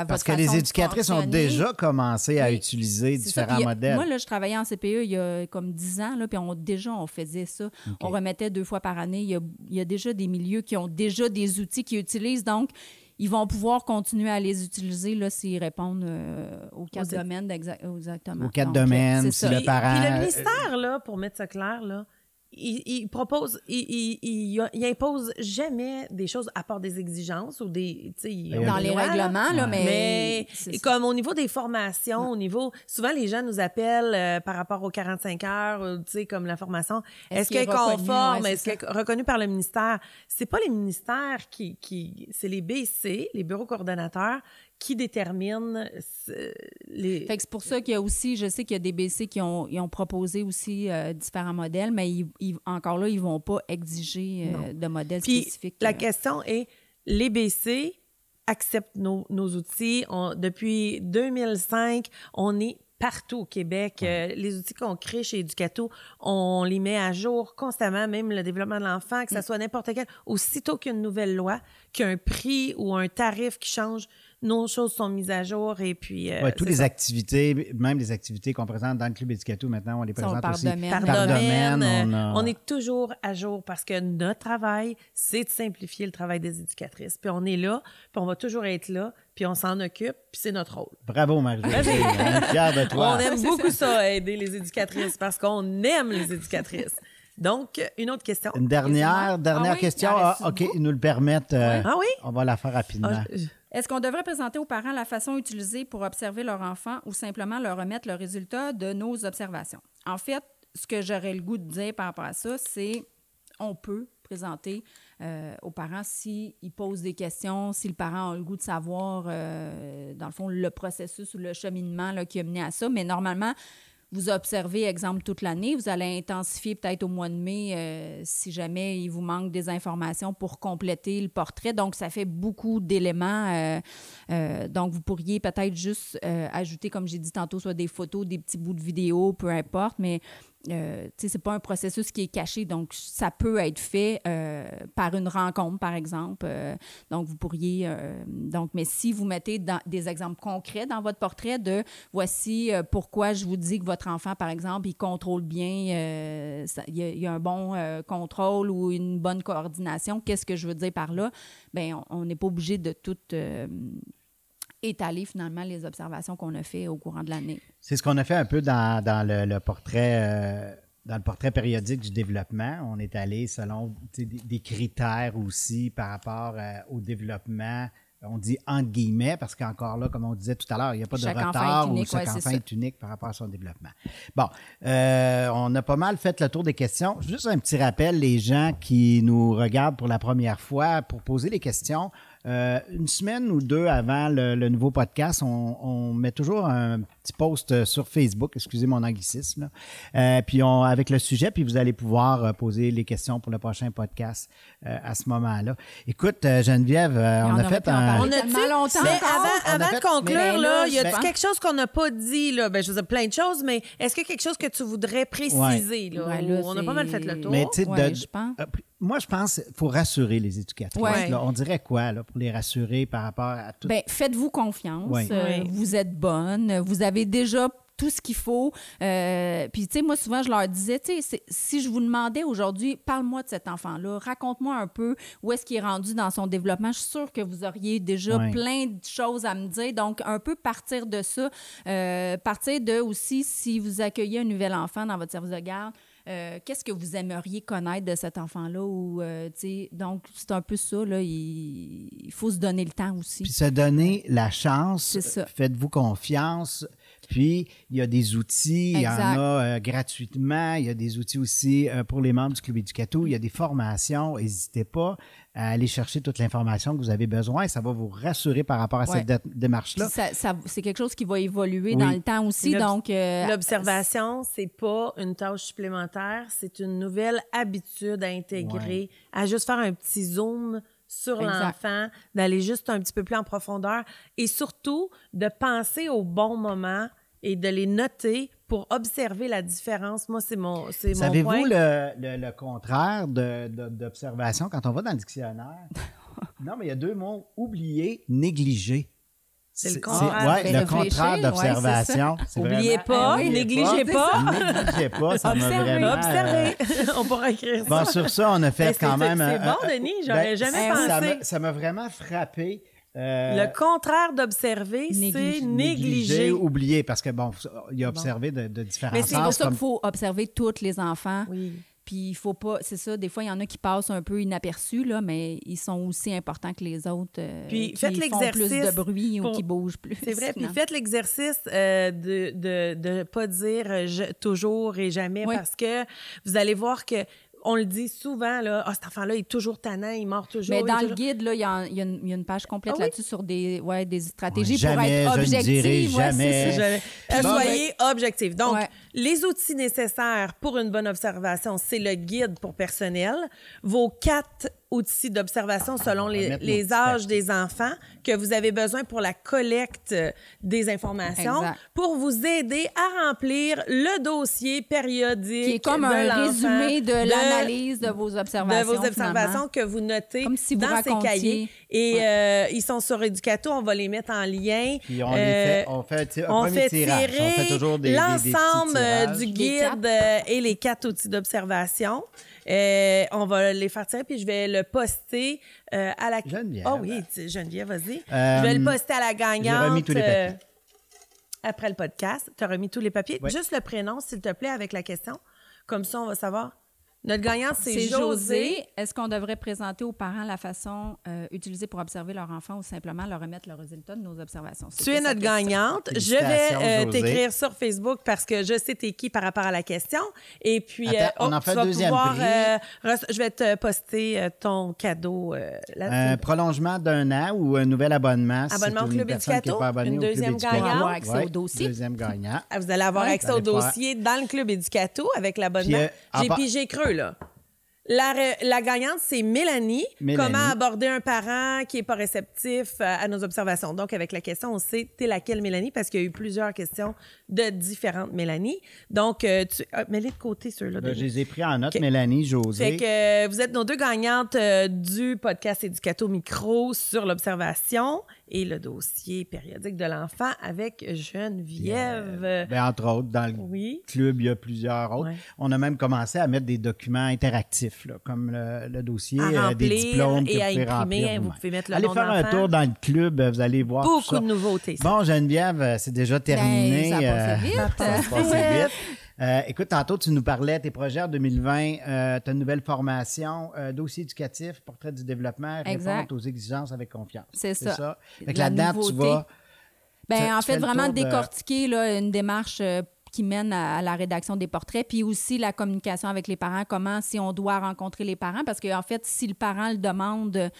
C: à, Parce que les éducatrices ont déjà
A: commencé à utiliser différents modèles. Moi, là,
C: je travaillais en CPE il y a comme 10 ans, là, puis on, déjà, on faisait ça. On remettait deux fois par année. Il y, a, déjà des milieux qui ont déjà des outils qu'ils utilisent. Donc, ils vont pouvoir continuer à les utiliser s'ils répondent euh, aux quatre domaines exactement. Aux quatre domaines, c'est le parent. Puis, euh, le ministère,
B: là, pour mettre ça clair, là, il, il, propose, il, impose jamais des choses à part des exigences ou des, dans les règlements là, mais, comme au niveau des formations, au niveau, souvent les gens nous appellent euh, par rapport aux 45 heures, euh, tu sais comme la formation, est-ce qu'elle est, conforme, est-ce qu'elle est, reconnue par le ministère C'est pas les ministères qui, qui c'est les BC, les bureaux coordonnateurs qui détermine euh, les... Fait c'est pour ça qu'il y a aussi, je sais qu'il y a des BC qui ont,
C: proposé aussi euh, différents modèles, mais encore là, ils ne vont pas exiger euh, de
B: modèles Puis La question est, les BC acceptent nos, outils. depuis 2005, on est partout au Québec. les outils qu'on crée chez Educato, on les met à jour constamment, même le développement de l'enfant, que ce mm. soit n'importe quel. Aussitôt qu'une nouvelle loi, qu'un prix ou un tarif qui change, nos choses sont mises à jour et puis. Euh, toutes les
A: activités, même les activités qu'on présente dans le club éducato maintenant, on les présente aussi par, domaine. Euh, on,
B: est toujours à jour parce que notre travail, c'est de simplifier le travail des éducatrices. Puis on est là, puis on va toujours être là, puis on s'en occupe, puis c'est notre rôle. Bravo, marie hein, de toi. On aime beaucoup ça, aider les éducatrices parce qu'on aime les éducatrices. Donc, une autre question. Une dernière, dernière ah question. Ah, ah, OK,
A: ils nous le permettent. Euh, ah oui? On va la faire rapidement.
B: Est-ce qu'on devrait présenter aux parents
C: la façon utilisée pour observer leur enfant ou simplement leur remettre le résultat de nos observations? En fait, ce que j'aurais le goût de dire par rapport à ça, c'est on peut présenter euh, aux parents s'ils posent des questions, si le parent a le goût de savoir, euh, dans le fond, le processus ou le cheminement qui a mené à ça. Mais normalement, vous observez, exemple, toute l'année. Vous allez intensifier peut-être au mois de mai euh, si jamais il vous manque des informations pour compléter le portrait. Donc, ça fait beaucoup d'éléments. Euh, euh, donc, vous pourriez peut-être juste ajouter, comme j'ai dit tantôt, soit des photos, des petits bouts de vidéo, peu importe, mais euh, c'est pas un processus qui est caché, donc ça peut être fait euh, par une rencontre, par exemple. Euh, donc, vous pourriez. donc, mais si vous mettez des exemples concrets dans votre portrait de voici pourquoi je vous dis que votre enfant, par exemple, il contrôle bien, il, y a, un bon contrôle ou une bonne coordination, qu'est-ce que je veux dire par là? Bien, on n'est pas obligé de tout étaler finalement les observations qu'on a fait au courant de l'année.
A: C'est ce qu'on a fait un peu dans, le, portrait. Euh, dans le portrait périodique du développement, on est allé selon des, critères aussi par rapport euh, au développement. On dit entre guillemets parce qu'encore là, comme on disait tout à l'heure, il n'y a pas de retard ou chaque enfant est, unique par rapport à son développement. Bon, euh, on a pas mal fait le tour des questions. Juste un petit rappel, les gens qui nous regardent pour la première fois, pour poser des questions, euh, une semaine ou deux avant le, nouveau podcast, on, met toujours un petit post euh, sur Facebook, excusez mon anglicisme, euh, puis on, avec le sujet, puis vous allez pouvoir poser les questions pour le prochain podcast à ce moment-là. Écoute, Geneviève, on, a fait un... On a dit,
B: longtemps avant, de conclure, il y a ben quelque chose qu'on n'a pas dit, là? Ben, je vous ai plein de choses, mais est-ce qu'il y a quelque chose que tu voudrais préciser? on a pas mal fait le tour. je pense
A: moi, je pense qu'il faut rassurer les éducatrices, on dirait quoi pour les rassurer par rapport à tout? Bien,
C: faites-vous confiance. Euh, vous êtes bonne. Vous avez déjà tout ce qu'il faut. Euh, puis, tu sais, moi, souvent, je leur disais, tu sais, si je vous demandais aujourd'hui, parle-moi de cet enfant-là, raconte-moi un peu où est-ce qu'il est rendu dans son développement, je suis sûre que vous auriez déjà plein de choses à me dire. Donc, un peu partir de ça, euh, partir de aussi si vous accueillez un nouvel enfant dans votre service de garde euh, qu'est-ce que vous aimeriez connaître de cet enfant-là? Euh, donc, c'est un peu ça, il, il, faut se donner le temps aussi. Puis se
A: donner la chance, euh, faites-vous confiance. Puis, il y a des outils, il y en a euh, gratuitement, il y a des outils aussi euh, pour les membres du Club Éducato, il y a des formations, n'hésitez pas à aller chercher toute l'information que vous avez besoin. Ça va vous rassurer par rapport à cette démarche-là.
B: Ça, c'est quelque chose qui va évoluer dans le temps aussi. Donc, euh, l'observation, c'est pas une tâche supplémentaire, c'est une nouvelle habitude à intégrer, à juste faire un petit zoom sur l'enfant, d'aller juste un petit peu plus en profondeur et surtout de penser au bon moment et de les noter pour observer la différence. Moi, c'est mon, c'est Savez-vous le,
A: le, contraire d'observation quand on va dans le dictionnaire?
B: non, mais il y a deux mots, oublier,
A: négliger. C'est le contraire. Oui, le contraire d'observation. Oubliez pas, négligez pas.
B: Négligez pas, ça observez, vraiment, euh, observez. on pourra écrire ça. Bon, sur ça, on a fait ben, quand même. C'est bon, Denis, j'aurais ben, jamais pensé. Ça
A: m'a vraiment frappé euh, le
B: contraire d'observer, c'est négliger.
A: Oublier, parce que bon, il y a observé de, différentes différents Mais c'est pour ça qu'il
B: faut
C: observer tous les enfants. Oui. Puis il faut pas, c'est ça, des fois, il y en a qui passent un peu inaperçus, là, mais ils sont aussi importants que les autres. Euh, puis faites l'exercice. plus de bruit ou qui bougent
B: plus. C'est vrai, puis faites l'exercice euh, de ne de, de pas dire toujours et jamais parce que vous allez voir que on le dit souvent, là, ah, cet enfant-là, est toujours tannant, il meurt toujours. Mais dans le guide, là, il y, a, une,
C: page complète ah là-dessus
B: sur des, ouais, des stratégies pour être objectif. jamais. Ouais, oui. jamais. Soyez ben, objectif. Donc, les outils nécessaires pour une bonne observation, c'est le guide pour personnel, vos quatre outils d'observation selon les, âges des enfants que vous avez besoin pour la collecte euh, des informations pour vous aider à remplir le dossier périodique. Qui est comme un résumé de, l'analyse de
C: vos observations. De vos observations
B: que vous notez dans ces cahiers. Et euh, ils sont sur Educato, on va les mettre en lien. on, fait, on fait, euh, on fait tirer l'ensemble du guide et les quatre outils d'observation. Euh, on va les faire tirer, puis je vais le poster euh, à la... Geneviève. Oh oui, Geneviève, vas-y. je vais le euh, poster à la gagnante. après le podcast, tu as remis tous les papiers. Juste le prénom, s'il te plaît, avec la question. Comme ça, on va savoir notre gagnante, c'est José. Est-ce qu'on devrait présenter
C: aux parents la façon euh, utilisée pour observer leur enfant ou simplement leur remettre le résultat de nos observations?
B: Tu es notre gagnante. Je vais euh, t'écrire sur Facebook parce que je sais t'es qui par rapport à la question. Et puis, euh, on oh, en fait deuxième pouvoir, je vais te poster ton cadeau. un
A: prolongement d'un an ou un nouvel abonnement. Abonnement au Club Éducato. Une deuxième gagnante.
B: Ah, vous allez avoir accès au dossier dans le Club Éducato avec l'abonnement. J'ai pigé creux là. La, gagnante, c'est Mélanie. Comment aborder un parent qui n'est pas réceptif euh, à nos observations? Donc, avec la question, on sait, t'es laquelle, Mélanie? Parce qu'il y a eu plusieurs questions de différentes Mélanie. Donc, euh, tu... mais ah, mets-les de côté, ceux-là. Ben, je les
A: ai pris en note, Mélanie, José. que
B: euh, vous êtes nos deux gagnantes du podcast Éducato Micro sur l'observation et le dossier périodique de l'enfant avec Geneviève. Euh,
A: ben, entre autres, dans le club, il y a plusieurs autres. On a même commencé à mettre des documents interactifs, comme le, dossier, euh, des diplômes et que vous pouvez imprimer, allez faire un tour dans le club, vous allez voir. Beaucoup de nouveautés. Bon, Geneviève, euh, c'est déjà terminé. ça a vite. Euh, écoute, tantôt, tu nous parlais de tes projets en 2020, euh, ta nouvelle formation, euh, dossier éducatif, portrait du développement, répondre aux exigences avec confiance. C'est ça. ça. Fait tu vas.
C: Ben, en fait, vraiment décortiquer une démarche euh, qui mène à, la rédaction des portraits, puis aussi la communication avec les parents, comment si on doit rencontrer les parents, parce qu'en fait, si le parent le demande,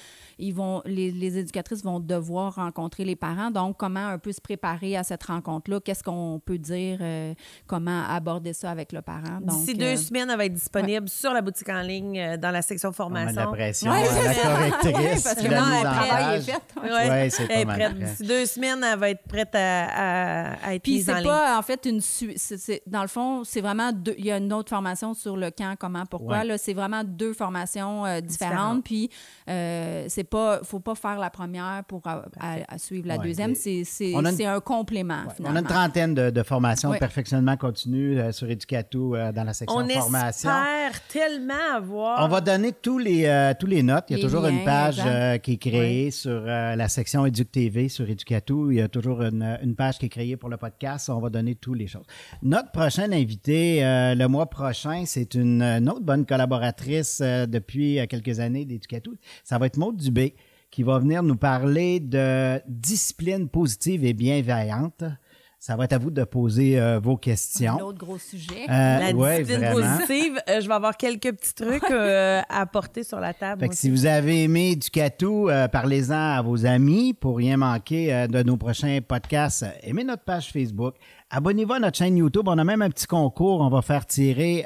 C: vont, les, éducatrices vont devoir rencontrer les parents. Donc, comment un peu se préparer à cette rencontre-là? Qu'est-ce qu'on peut dire? Euh, comment aborder ça avec le
B: parent? D'ici deux euh, semaines, elle va être disponible sur la boutique en ligne euh, dans la section formation. On la pression, ouais, la correctrice. parce que elle est Ouais. c'est D'ici deux semaines, elle va être prête à, à, être Puis, c'est pas, en, fait, une. suite dans le fond, c'est vraiment.
C: il y a une autre formation sur le quand, comment, pourquoi. Là, c'est vraiment deux formations différentes. Puis, c'est pas faut pas faire la première pour euh, à, suivre la deuxième. C'est un complément, finalement. On a une trentaine
A: de, formations de perfectionnement continu euh, sur Educato euh, dans la section formation. On
B: espère tellement avoir... On va
A: donner tous les, tous les notes. Il y a toujours une page qui est créée sur la section Educ TV sur Educato. Il y a toujours une, page qui est créée pour le podcast. On va donner toutes les choses. Notre prochaine invitée, le mois prochain, c'est une, autre bonne collaboratrice depuis quelques années d'Educato. Ça va être Maud Dubois qui va venir nous parler de discipline positive et bienveillante. Ça va être à vous de poser euh, vos questions. Un
B: autre gros sujet. Euh, la discipline positive. Euh, je vais avoir quelques petits trucs à porter sur la table. si vous
A: avez aimé du parlez-en à vos amis pour rien manquer de nos prochains podcasts. Aimez notre page Facebook, abonnez-vous à notre chaîne YouTube. On a même un petit concours. On va faire tirer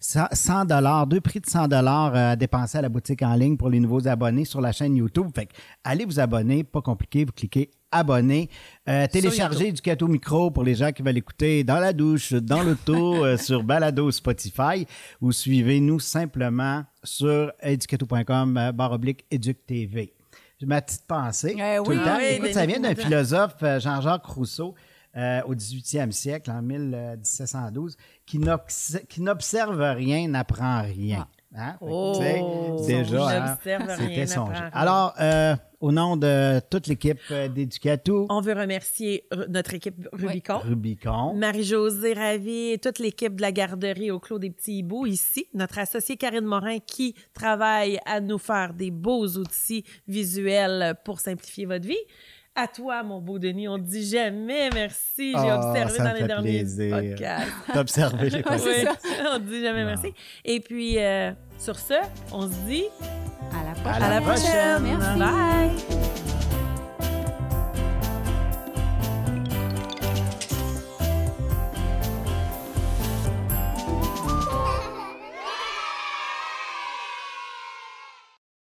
A: 100 euh, dollars, deux prix de 100 dollars euh, à dépenser à la boutique en ligne pour les nouveaux abonnés sur la chaîne YouTube. Fait que allez vous abonner, pas compliqué. Vous cliquez abonner, euh, Téléchargez télécharger Micro pour les gens qui veulent écouter dans la douche, dans l'auto, tour sur Balado Spotify ou suivez-nous simplement sur educato.com barre oblique éductv. Ma petite pensée, eh tout le temps. ça vient d'un philosophe, Jean-Jacques Rousseau, euh, au 18e siècle, en 1712, qui n'observe rien, n'apprend rien. Ah. Hein? Oh, déjà, c'était son jeu. Hein, Alors, euh, au nom de toute l'équipe euh, d'Éducatou.
B: On veut remercier notre équipe Rubicon.
A: Rubicon.
B: Marie-Josée Ravi et toute l'équipe de la garderie au Clos des Petits Hiboux ici. Notre associée Karine Morin qui travaille à nous faire des beaux outils visuels pour simplifier votre vie. À toi, mon beau Denis. On te dit jamais merci. J'ai ah, observé dans les derniers plaisir. T'as observé les podcasts. on te dit jamais merci. Et puis, euh, sur ce, on se dit à la, prochaine. Merci. Bye.